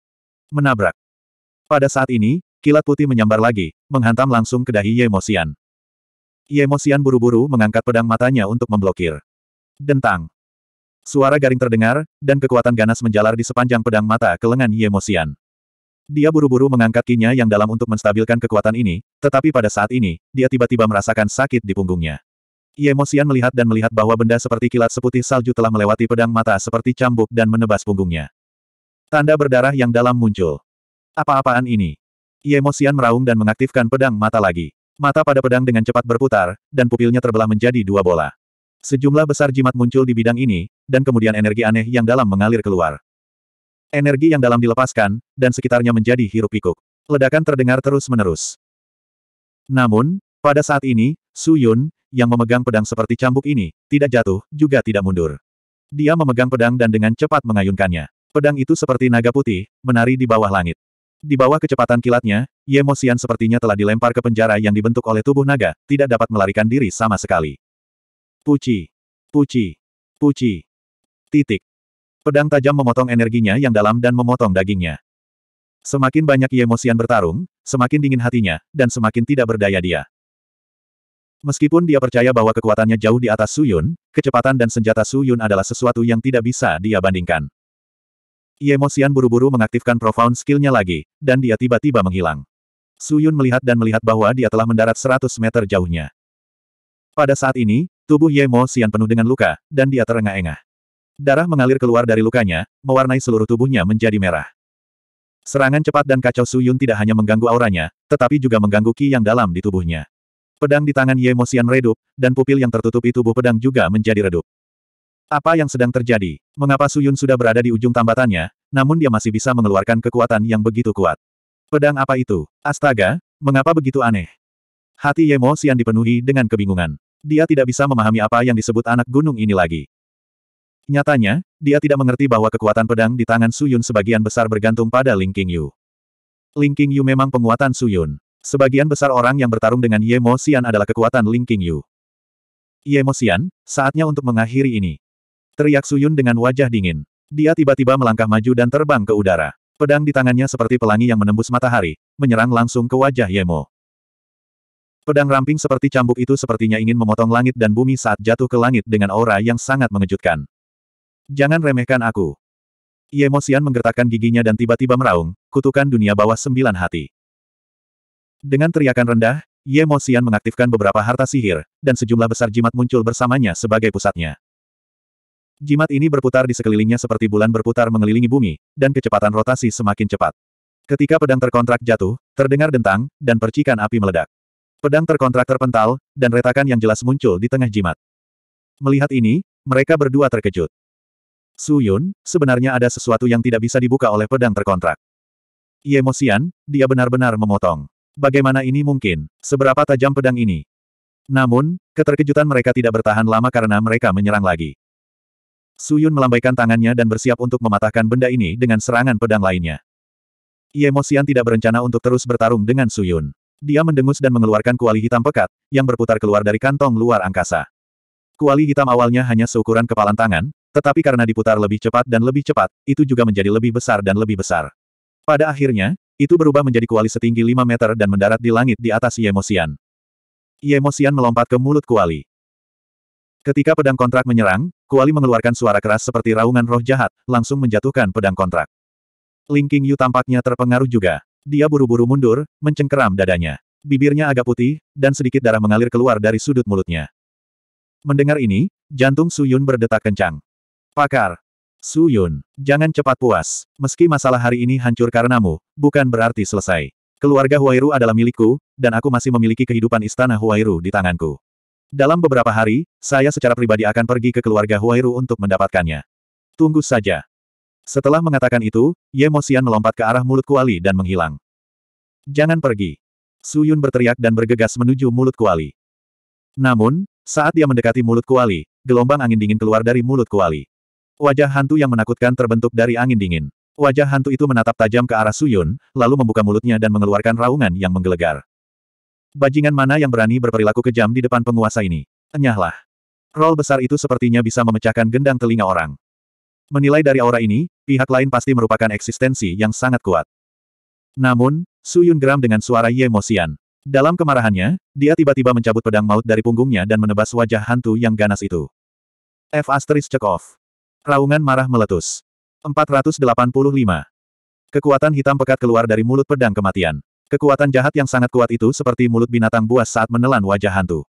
Menabrak. Pada saat ini, kilat putih menyambar lagi, menghantam langsung ke dahi Yemosian. Yemosian buru-buru mengangkat pedang matanya untuk memblokir. Dentang. Suara garing terdengar, dan kekuatan ganas menjalar di sepanjang pedang mata ke lengan Yemosian. Dia buru-buru mengangkat kinya yang dalam untuk menstabilkan kekuatan ini, tetapi pada saat ini, dia tiba-tiba merasakan sakit di punggungnya. Yemosian melihat dan melihat bahwa benda seperti kilat seputih salju telah melewati pedang mata seperti cambuk dan menebas punggungnya. Tanda berdarah yang dalam muncul. Apa-apaan ini? Yemosian meraung dan mengaktifkan pedang mata lagi. Mata pada pedang dengan cepat berputar, dan pupilnya terbelah menjadi dua bola. Sejumlah besar jimat muncul di bidang ini, dan kemudian energi aneh yang dalam mengalir keluar. Energi yang dalam dilepaskan, dan sekitarnya menjadi hirup pikuk Ledakan terdengar terus-menerus. Namun, pada saat ini, Su Yun, yang memegang pedang seperti cambuk ini, tidak jatuh, juga tidak mundur. Dia memegang pedang dan dengan cepat mengayunkannya. Pedang itu seperti naga putih, menari di bawah langit. Di bawah kecepatan kilatnya, Ye Moxian sepertinya telah dilempar ke penjara yang dibentuk oleh tubuh naga, tidak dapat melarikan diri sama sekali. Puci. Puci. Puci. Titik. Pedang tajam memotong energinya yang dalam dan memotong dagingnya. Semakin banyak Ye Moxian bertarung, semakin dingin hatinya, dan semakin tidak berdaya dia. Meskipun dia percaya bahwa kekuatannya jauh di atas Suyun, kecepatan dan senjata Suyun adalah sesuatu yang tidak bisa dia bandingkan. Yemosian buru-buru mengaktifkan profound skillnya lagi, dan dia tiba-tiba menghilang. Suyun melihat dan melihat bahwa dia telah mendarat 100 meter jauhnya. Pada saat ini, tubuh Yemosian penuh dengan luka, dan dia terengah-engah. Darah mengalir keluar dari lukanya, mewarnai seluruh tubuhnya menjadi merah. Serangan cepat dan kacau Suyun tidak hanya mengganggu auranya, tetapi juga mengganggu ki yang dalam di tubuhnya. Pedang di tangan Yemosian redup, dan pupil yang tertutupi tubuh pedang juga menjadi redup. Apa yang sedang terjadi? Mengapa Suyun sudah berada di ujung tambatannya, namun dia masih bisa mengeluarkan kekuatan yang begitu kuat? Pedang apa itu? Astaga, mengapa begitu aneh? Hati Yemo Xian dipenuhi dengan kebingungan. Dia tidak bisa memahami apa yang disebut anak gunung ini lagi. Nyatanya, dia tidak mengerti bahwa kekuatan pedang di tangan Suyun sebagian besar bergantung pada Ling King Yu. Ling King Yu memang penguatan Suyun. Sebagian besar orang yang bertarung dengan Yemo Xian adalah kekuatan Ling King Yu. Yemo Xian, saatnya untuk mengakhiri ini. Teriak Suyun dengan wajah dingin. Dia tiba-tiba melangkah maju dan terbang ke udara. Pedang di tangannya seperti pelangi yang menembus matahari, menyerang langsung ke wajah Yemo. Pedang ramping seperti cambuk itu sepertinya ingin memotong langit dan bumi saat jatuh ke langit dengan aura yang sangat mengejutkan. Jangan remehkan aku. Yemo Xian menggertakkan giginya dan tiba-tiba meraung, kutukan dunia bawah sembilan hati. Dengan teriakan rendah, Yemo Xian mengaktifkan beberapa harta sihir, dan sejumlah besar jimat muncul bersamanya sebagai pusatnya. Jimat ini berputar di sekelilingnya seperti bulan berputar mengelilingi bumi, dan kecepatan rotasi semakin cepat. Ketika pedang terkontrak jatuh, terdengar dentang, dan percikan api meledak. Pedang terkontrak terpental, dan retakan yang jelas muncul di tengah jimat. Melihat ini, mereka berdua terkejut. Su Yun, sebenarnya ada sesuatu yang tidak bisa dibuka oleh pedang terkontrak. Yemosian, dia benar-benar memotong. Bagaimana ini mungkin? Seberapa tajam pedang ini? Namun, keterkejutan mereka tidak bertahan lama karena mereka menyerang lagi. Suyun melambaikan tangannya dan bersiap untuk mematahkan benda ini dengan serangan pedang lainnya. Yemosian tidak berencana untuk terus bertarung dengan Suyun. Dia mendengus dan mengeluarkan kuali hitam pekat, yang berputar keluar dari kantong luar angkasa. Kuali hitam awalnya hanya seukuran kepalan tangan, tetapi karena diputar lebih cepat dan lebih cepat, itu juga menjadi lebih besar dan lebih besar. Pada akhirnya, itu berubah menjadi kuali setinggi 5 meter dan mendarat di langit di atas Yemosian. Yemosian melompat ke mulut kuali. Ketika pedang kontrak menyerang, Kuali mengeluarkan suara keras seperti raungan roh jahat, langsung menjatuhkan pedang kontrak. Ling Qingyu tampaknya terpengaruh juga. Dia buru-buru mundur, mencengkeram dadanya. Bibirnya agak putih, dan sedikit darah mengalir keluar dari sudut mulutnya. Mendengar ini, jantung Su Yun berdetak kencang. Pakar. Su Yun, jangan cepat puas. Meski masalah hari ini hancur karenamu, bukan berarti selesai. Keluarga Huairu adalah milikku, dan aku masih memiliki kehidupan istana Huairu di tanganku. Dalam beberapa hari, saya secara pribadi akan pergi ke keluarga Huairu untuk mendapatkannya. Tunggu saja. Setelah mengatakan itu, Ye Moxian melompat ke arah mulut Kuali dan menghilang. Jangan pergi. Su Yun berteriak dan bergegas menuju mulut Kuali. Namun, saat dia mendekati mulut Kuali, gelombang angin dingin keluar dari mulut Kuali. Wajah hantu yang menakutkan terbentuk dari angin dingin. Wajah hantu itu menatap tajam ke arah Su Yun, lalu membuka mulutnya dan mengeluarkan raungan yang menggelegar. Bajingan mana yang berani berperilaku kejam di depan penguasa ini? Enyahlah. Roll besar itu sepertinya bisa memecahkan gendang telinga orang. Menilai dari aura ini, pihak lain pasti merupakan eksistensi yang sangat kuat. Namun, Su Yun geram dengan suara Ye Mosian. Dalam kemarahannya, dia tiba-tiba mencabut pedang maut dari punggungnya dan menebas wajah hantu yang ganas itu. F asteris Cekov. Raungan marah meletus. 485. Kekuatan hitam pekat keluar dari mulut pedang kematian. Kekuatan jahat yang sangat kuat itu seperti mulut binatang buas saat menelan wajah hantu.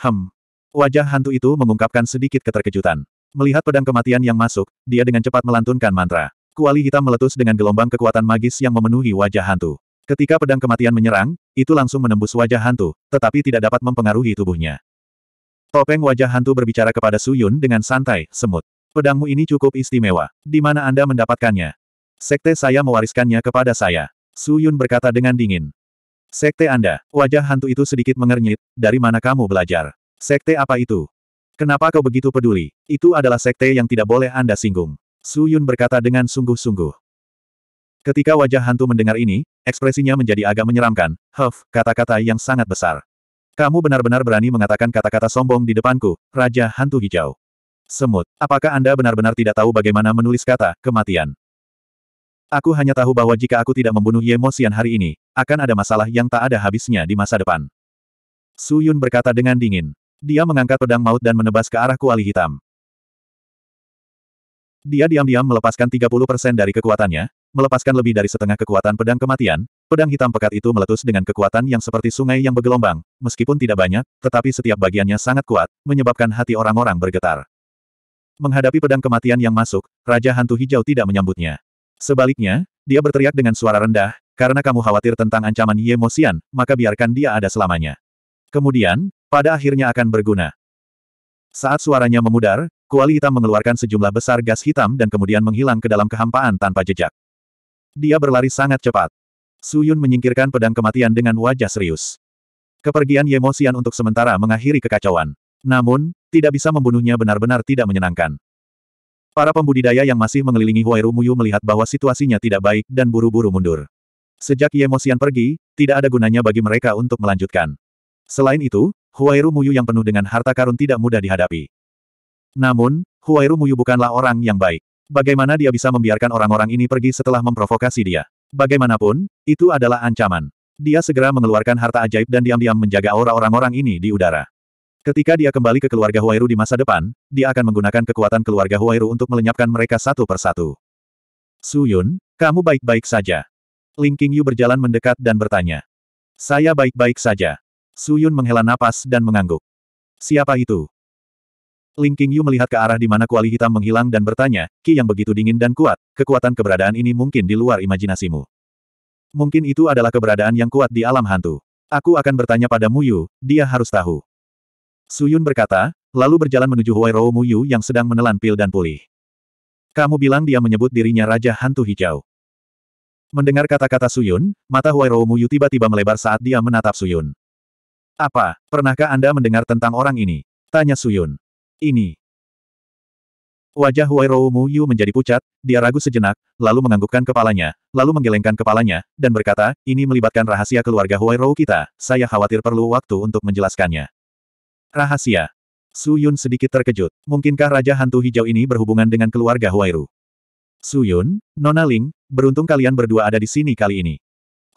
Hem. Wajah hantu itu mengungkapkan sedikit keterkejutan. Melihat pedang kematian yang masuk, dia dengan cepat melantunkan mantra. Kuali hitam meletus dengan gelombang kekuatan magis yang memenuhi wajah hantu. Ketika pedang kematian menyerang, itu langsung menembus wajah hantu, tetapi tidak dapat mempengaruhi tubuhnya. Topeng wajah hantu berbicara kepada Suyun dengan santai, semut. Pedangmu ini cukup istimewa. Di mana Anda mendapatkannya? Sekte saya mewariskannya kepada saya. Su Yun berkata dengan dingin. Sekte Anda, wajah hantu itu sedikit mengernyit, dari mana kamu belajar? Sekte apa itu? Kenapa kau begitu peduli? Itu adalah sekte yang tidak boleh Anda singgung. Su Yun berkata dengan sungguh-sungguh. Ketika wajah hantu mendengar ini, ekspresinya menjadi agak menyeramkan, huff, kata-kata yang sangat besar. Kamu benar-benar berani mengatakan kata-kata sombong di depanku, Raja Hantu Hijau. Semut, apakah Anda benar-benar tidak tahu bagaimana menulis kata, kematian? Aku hanya tahu bahwa jika aku tidak membunuh Ye Mo hari ini, akan ada masalah yang tak ada habisnya di masa depan. Su Yun berkata dengan dingin. Dia mengangkat pedang maut dan menebas ke arah kuali hitam. Dia diam-diam melepaskan 30% dari kekuatannya, melepaskan lebih dari setengah kekuatan pedang kematian, pedang hitam pekat itu meletus dengan kekuatan yang seperti sungai yang bergelombang, meskipun tidak banyak, tetapi setiap bagiannya sangat kuat, menyebabkan hati orang-orang bergetar. Menghadapi pedang kematian yang masuk, Raja Hantu Hijau tidak menyambutnya. Sebaliknya, dia berteriak dengan suara rendah, karena kamu khawatir tentang ancaman Ye Xian, maka biarkan dia ada selamanya. Kemudian, pada akhirnya akan berguna. Saat suaranya memudar, kuali hitam mengeluarkan sejumlah besar gas hitam dan kemudian menghilang ke dalam kehampaan tanpa jejak. Dia berlari sangat cepat. Su Yun menyingkirkan pedang kematian dengan wajah serius. Kepergian Yemosian untuk sementara mengakhiri kekacauan. Namun, tidak bisa membunuhnya benar-benar tidak menyenangkan. Para pembudidaya yang masih mengelilingi Huairu Muyu melihat bahwa situasinya tidak baik dan buru-buru mundur. Sejak Yemosian pergi, tidak ada gunanya bagi mereka untuk melanjutkan. Selain itu, Huairu Muyu yang penuh dengan harta karun tidak mudah dihadapi. Namun, Huairu Muyu bukanlah orang yang baik. Bagaimana dia bisa membiarkan orang-orang ini pergi setelah memprovokasi dia? Bagaimanapun, itu adalah ancaman. Dia segera mengeluarkan harta ajaib dan diam-diam menjaga aura orang-orang ini di udara. Ketika dia kembali ke keluarga Huairu di masa depan, dia akan menggunakan kekuatan keluarga Huairu untuk melenyapkan mereka satu persatu. Su Yun, kamu baik-baik saja. Ling Qingyu berjalan mendekat dan bertanya. Saya baik-baik saja. Su Yun menghela napas dan mengangguk. Siapa itu? Ling Qingyu melihat ke arah di mana kuali hitam menghilang dan bertanya, Ki yang begitu dingin dan kuat, kekuatan keberadaan ini mungkin di luar imajinasimu. Mungkin itu adalah keberadaan yang kuat di alam hantu. Aku akan bertanya pada Mu Yu, dia harus tahu. Suyun berkata, lalu berjalan menuju Huai Huairou Yu yang sedang menelan pil dan pulih. Kamu bilang dia menyebut dirinya Raja Hantu Hijau. Mendengar kata-kata Suyun, mata Huai Huairou Yu tiba-tiba melebar saat dia menatap Suyun. Apa, pernahkah Anda mendengar tentang orang ini? Tanya Suyun. Ini. Wajah Huai Huairou Yu menjadi pucat, dia ragu sejenak, lalu menganggukkan kepalanya, lalu menggelengkan kepalanya, dan berkata, ini melibatkan rahasia keluarga Huai Huairou kita, saya khawatir perlu waktu untuk menjelaskannya. Rahasia. Su Yun sedikit terkejut. Mungkinkah Raja Hantu Hijau ini berhubungan dengan keluarga Huairu? Su Yun, Nona Ling, beruntung kalian berdua ada di sini kali ini.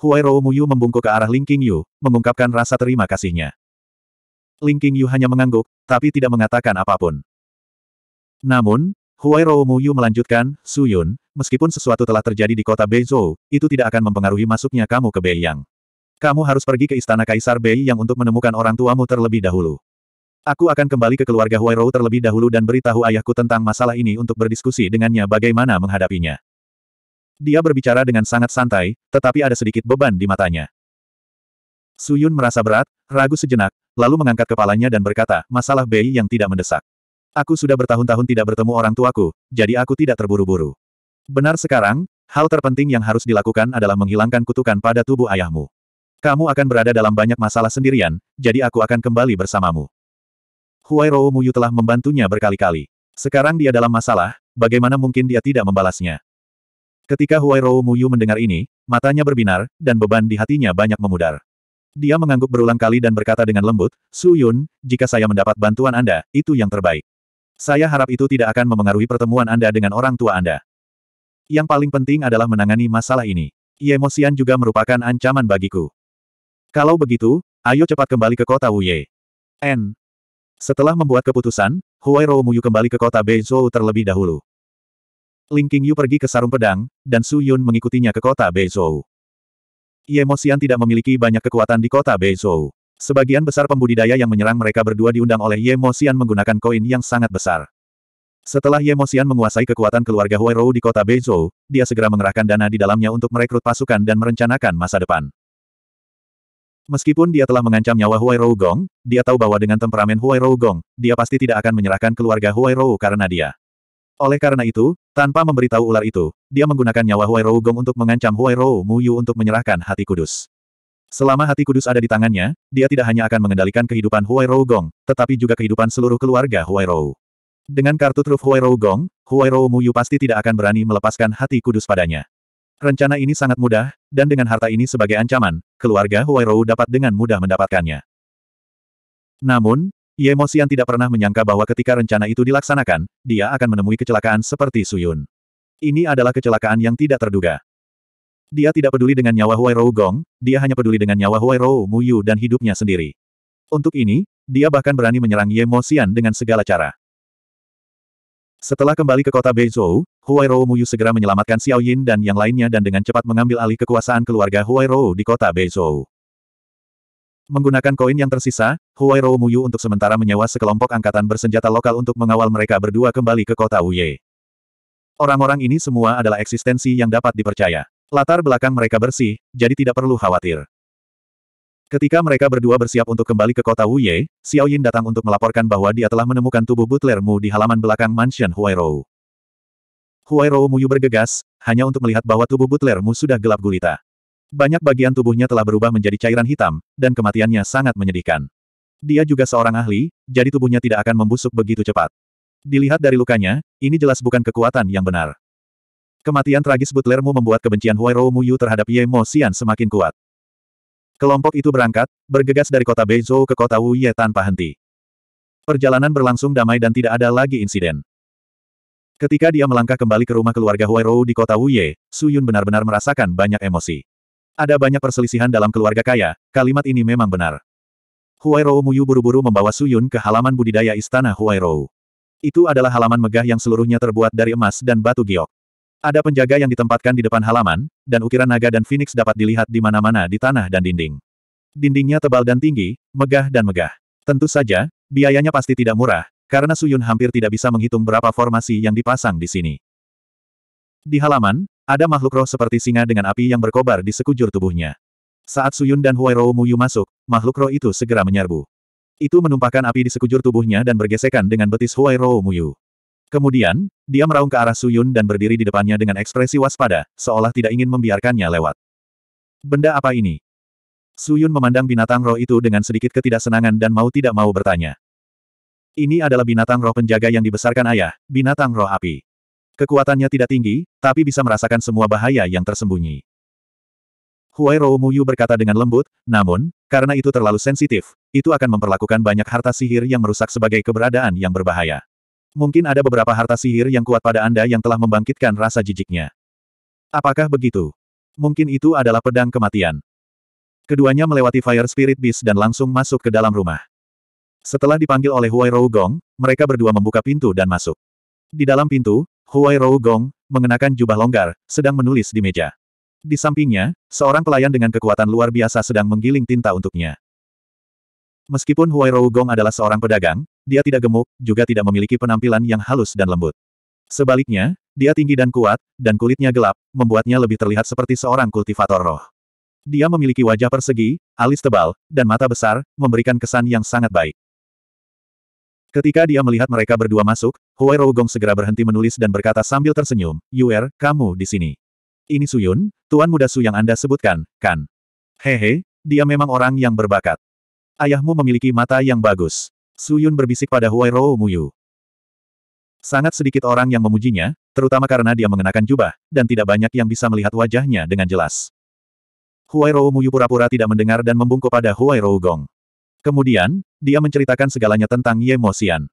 Huairu Muyu membungkuk ke arah Ling King Yu, mengungkapkan rasa terima kasihnya. Ling King Yu hanya mengangguk, tapi tidak mengatakan apapun. Namun, Huairu Muyu melanjutkan, Su Yun, meskipun sesuatu telah terjadi di kota Beizhou, itu tidak akan mempengaruhi masuknya kamu ke Beiyang. Kamu harus pergi ke istana Kaisar Bei yang untuk menemukan orang tuamu terlebih dahulu. Aku akan kembali ke keluarga Huairou terlebih dahulu dan beritahu ayahku tentang masalah ini untuk berdiskusi dengannya bagaimana menghadapinya. Dia berbicara dengan sangat santai, tetapi ada sedikit beban di matanya. Suyun merasa berat, ragu sejenak, lalu mengangkat kepalanya dan berkata, masalah Bei yang tidak mendesak. Aku sudah bertahun-tahun tidak bertemu orang tuaku, jadi aku tidak terburu-buru. Benar sekarang, hal terpenting yang harus dilakukan adalah menghilangkan kutukan pada tubuh ayahmu. Kamu akan berada dalam banyak masalah sendirian, jadi aku akan kembali bersamamu. Huai Rou Muyu telah membantunya berkali-kali. Sekarang dia dalam masalah, bagaimana mungkin dia tidak membalasnya? Ketika Huai Rou Muyu mendengar ini, matanya berbinar, dan beban di hatinya banyak memudar. Dia mengangguk berulang kali dan berkata dengan lembut, Su Yun, jika saya mendapat bantuan Anda, itu yang terbaik. Saya harap itu tidak akan memengaruhi pertemuan Anda dengan orang tua Anda. Yang paling penting adalah menangani masalah ini. Yemosian juga merupakan ancaman bagiku. Kalau begitu, ayo cepat kembali ke kota Wuye. N. Setelah membuat keputusan, Huai Roumu kembali ke kota Beizhou terlebih dahulu. Ling Qingyu pergi ke sarung pedang, dan Su Yun mengikutinya ke kota Beizhou. Ye Moxian tidak memiliki banyak kekuatan di kota Beizhou. Sebagian besar pembudidaya yang menyerang mereka berdua diundang oleh Ye Moxian menggunakan koin yang sangat besar. Setelah Ye Moxian menguasai kekuatan keluarga Huairou di kota Beizhou, dia segera mengerahkan dana di dalamnya untuk merekrut pasukan dan merencanakan masa depan. Meskipun dia telah mengancam nyawa Huai Rou Gong, dia tahu bahwa dengan temperamen Huai Rou Gong, dia pasti tidak akan menyerahkan keluarga Huai Rou karena dia. Oleh karena itu, tanpa memberitahu ular itu, dia menggunakan nyawa Huai Rou Gong untuk mengancam Huai Rou Yu untuk menyerahkan hati kudus. Selama hati kudus ada di tangannya, dia tidak hanya akan mengendalikan kehidupan Huai Rou Gong, tetapi juga kehidupan seluruh keluarga Huai Rou. Dengan kartu truf Huai Rou Gong, Huai Rou Yu pasti tidak akan berani melepaskan hati kudus padanya. Rencana ini sangat mudah, dan dengan harta ini sebagai ancaman, keluarga Huairou dapat dengan mudah mendapatkannya. Namun, Ye Moxian tidak pernah menyangka bahwa ketika rencana itu dilaksanakan, dia akan menemui kecelakaan seperti Suyun. Ini adalah kecelakaan yang tidak terduga. Dia tidak peduli dengan nyawa Huairou Gong, dia hanya peduli dengan nyawa Huairou Yu dan hidupnya sendiri. Untuk ini, dia bahkan berani menyerang Ye Moxian dengan segala cara. Setelah kembali ke kota Beizhou, Huairou Muyu segera menyelamatkan Xiao Yin dan yang lainnya dan dengan cepat mengambil alih kekuasaan keluarga Huairou di kota Beizhou. Menggunakan koin yang tersisa, Huairou Muyu untuk sementara menyewa sekelompok angkatan bersenjata lokal untuk mengawal mereka berdua kembali ke kota Uye. Orang-orang ini semua adalah eksistensi yang dapat dipercaya. Latar belakang mereka bersih, jadi tidak perlu khawatir. Ketika mereka berdua bersiap untuk kembali ke kota Wuye, Xiao Yin datang untuk melaporkan bahwa dia telah menemukan tubuh Butler Mu di halaman belakang mansion Huai Rou. Huairou. Huairou Muyu bergegas, hanya untuk melihat bahwa tubuh Butler Mu sudah gelap gulita. Banyak bagian tubuhnya telah berubah menjadi cairan hitam, dan kematiannya sangat menyedihkan. Dia juga seorang ahli, jadi tubuhnya tidak akan membusuk begitu cepat. Dilihat dari lukanya, ini jelas bukan kekuatan yang benar. Kematian tragis Butler Mu membuat kebencian Huai Huairou Muyu terhadap Ye Mo Xian semakin kuat. Kelompok itu berangkat, bergegas dari kota Beizhou ke kota Wuye tanpa henti. Perjalanan berlangsung damai dan tidak ada lagi insiden. Ketika dia melangkah kembali ke rumah keluarga Huairou di kota Wuye, Yun benar-benar merasakan banyak emosi. Ada banyak perselisihan dalam keluarga kaya, kalimat ini memang benar. Huairou Muyu buru-buru membawa Su Yun ke halaman budidaya istana Huairou. Itu adalah halaman megah yang seluruhnya terbuat dari emas dan batu giok. Ada penjaga yang ditempatkan di depan halaman, dan ukiran naga dan phoenix dapat dilihat di mana-mana di tanah dan dinding. Dindingnya tebal dan tinggi, megah dan megah. Tentu saja, biayanya pasti tidak murah, karena Suyun hampir tidak bisa menghitung berapa formasi yang dipasang di sini. Di halaman, ada makhluk roh seperti singa dengan api yang berkobar di sekujur tubuhnya. Saat Suyun dan Huairou Muyu masuk, makhluk roh itu segera menyerbu. Itu menumpahkan api di sekujur tubuhnya dan bergesekan dengan betis Huairou Muyu. Kemudian, dia meraung ke arah Suyun dan berdiri di depannya dengan ekspresi waspada, seolah tidak ingin membiarkannya lewat. Benda apa ini? Suyun memandang binatang roh itu dengan sedikit ketidaksenangan dan mau tidak mau bertanya. Ini adalah binatang roh penjaga yang dibesarkan ayah, binatang roh api. Kekuatannya tidak tinggi, tapi bisa merasakan semua bahaya yang tersembunyi. Huai Rou Muyu berkata dengan lembut, namun, karena itu terlalu sensitif, itu akan memperlakukan banyak harta sihir yang merusak sebagai keberadaan yang berbahaya. Mungkin ada beberapa harta sihir yang kuat pada Anda yang telah membangkitkan rasa jijiknya. Apakah begitu? Mungkin itu adalah pedang kematian. Keduanya melewati Fire Spirit Beast dan langsung masuk ke dalam rumah. Setelah dipanggil oleh Huai Rou Gong, mereka berdua membuka pintu dan masuk. Di dalam pintu, Huai Rou Gong, mengenakan jubah longgar, sedang menulis di meja. Di sampingnya, seorang pelayan dengan kekuatan luar biasa sedang menggiling tinta untuknya. Meskipun Huai Rou Gong adalah seorang pedagang, dia tidak gemuk, juga tidak memiliki penampilan yang halus dan lembut. Sebaliknya, dia tinggi dan kuat, dan kulitnya gelap, membuatnya lebih terlihat seperti seorang kultivator roh. Dia memiliki wajah persegi, alis tebal, dan mata besar, memberikan kesan yang sangat baik. Ketika dia melihat mereka berdua masuk, Huai Rougong segera berhenti menulis dan berkata sambil tersenyum, Yuer, kamu di sini. Ini Suyun, tuan muda Su yang Anda sebutkan, kan? Hehe, dia memang orang yang berbakat. Ayahmu memiliki mata yang bagus. Suyun berbisik pada Huai Rou Muyu. Sangat sedikit orang yang memujinya, terutama karena dia mengenakan jubah, dan tidak banyak yang bisa melihat wajahnya dengan jelas. Huai Rou Muyu pura-pura tidak mendengar dan membungkuk pada Huai Rou Gong. Kemudian, dia menceritakan segalanya tentang Ye Mo Xian.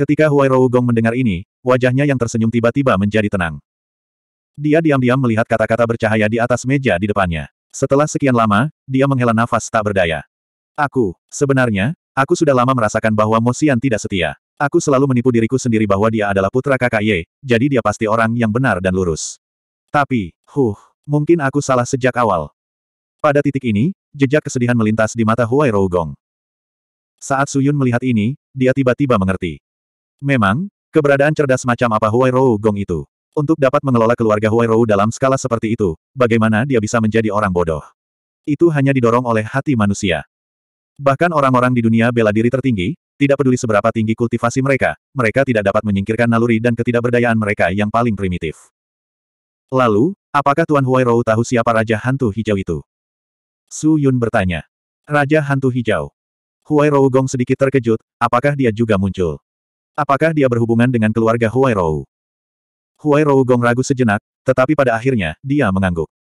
Ketika Rou Gong mendengar ini, wajahnya yang tersenyum tiba-tiba menjadi tenang. Dia diam-diam melihat kata-kata bercahaya di atas meja di depannya. Setelah sekian lama, dia menghela nafas tak berdaya. Aku, sebenarnya, Aku sudah lama merasakan bahwa Mo Xian tidak setia. Aku selalu menipu diriku sendiri bahwa dia adalah putra kakak Ye, jadi dia pasti orang yang benar dan lurus. Tapi, huh, mungkin aku salah sejak awal. Pada titik ini, jejak kesedihan melintas di mata Huai Rougong. Saat Suyun melihat ini, dia tiba-tiba mengerti. Memang, keberadaan cerdas macam apa Huai Rougong itu. Untuk dapat mengelola keluarga Huai Rou dalam skala seperti itu, bagaimana dia bisa menjadi orang bodoh? Itu hanya didorong oleh hati manusia. Bahkan orang-orang di dunia bela diri tertinggi, tidak peduli seberapa tinggi kultivasi mereka, mereka tidak dapat menyingkirkan naluri dan ketidakberdayaan mereka yang paling primitif. Lalu, apakah Tuan Huai Huairou tahu siapa Raja Hantu Hijau itu? Su Yun bertanya. Raja Hantu Hijau. Huai Huairou Gong sedikit terkejut, apakah dia juga muncul? Apakah dia berhubungan dengan keluarga Huai Huai Huairou Gong ragu sejenak, tetapi pada akhirnya, dia mengangguk.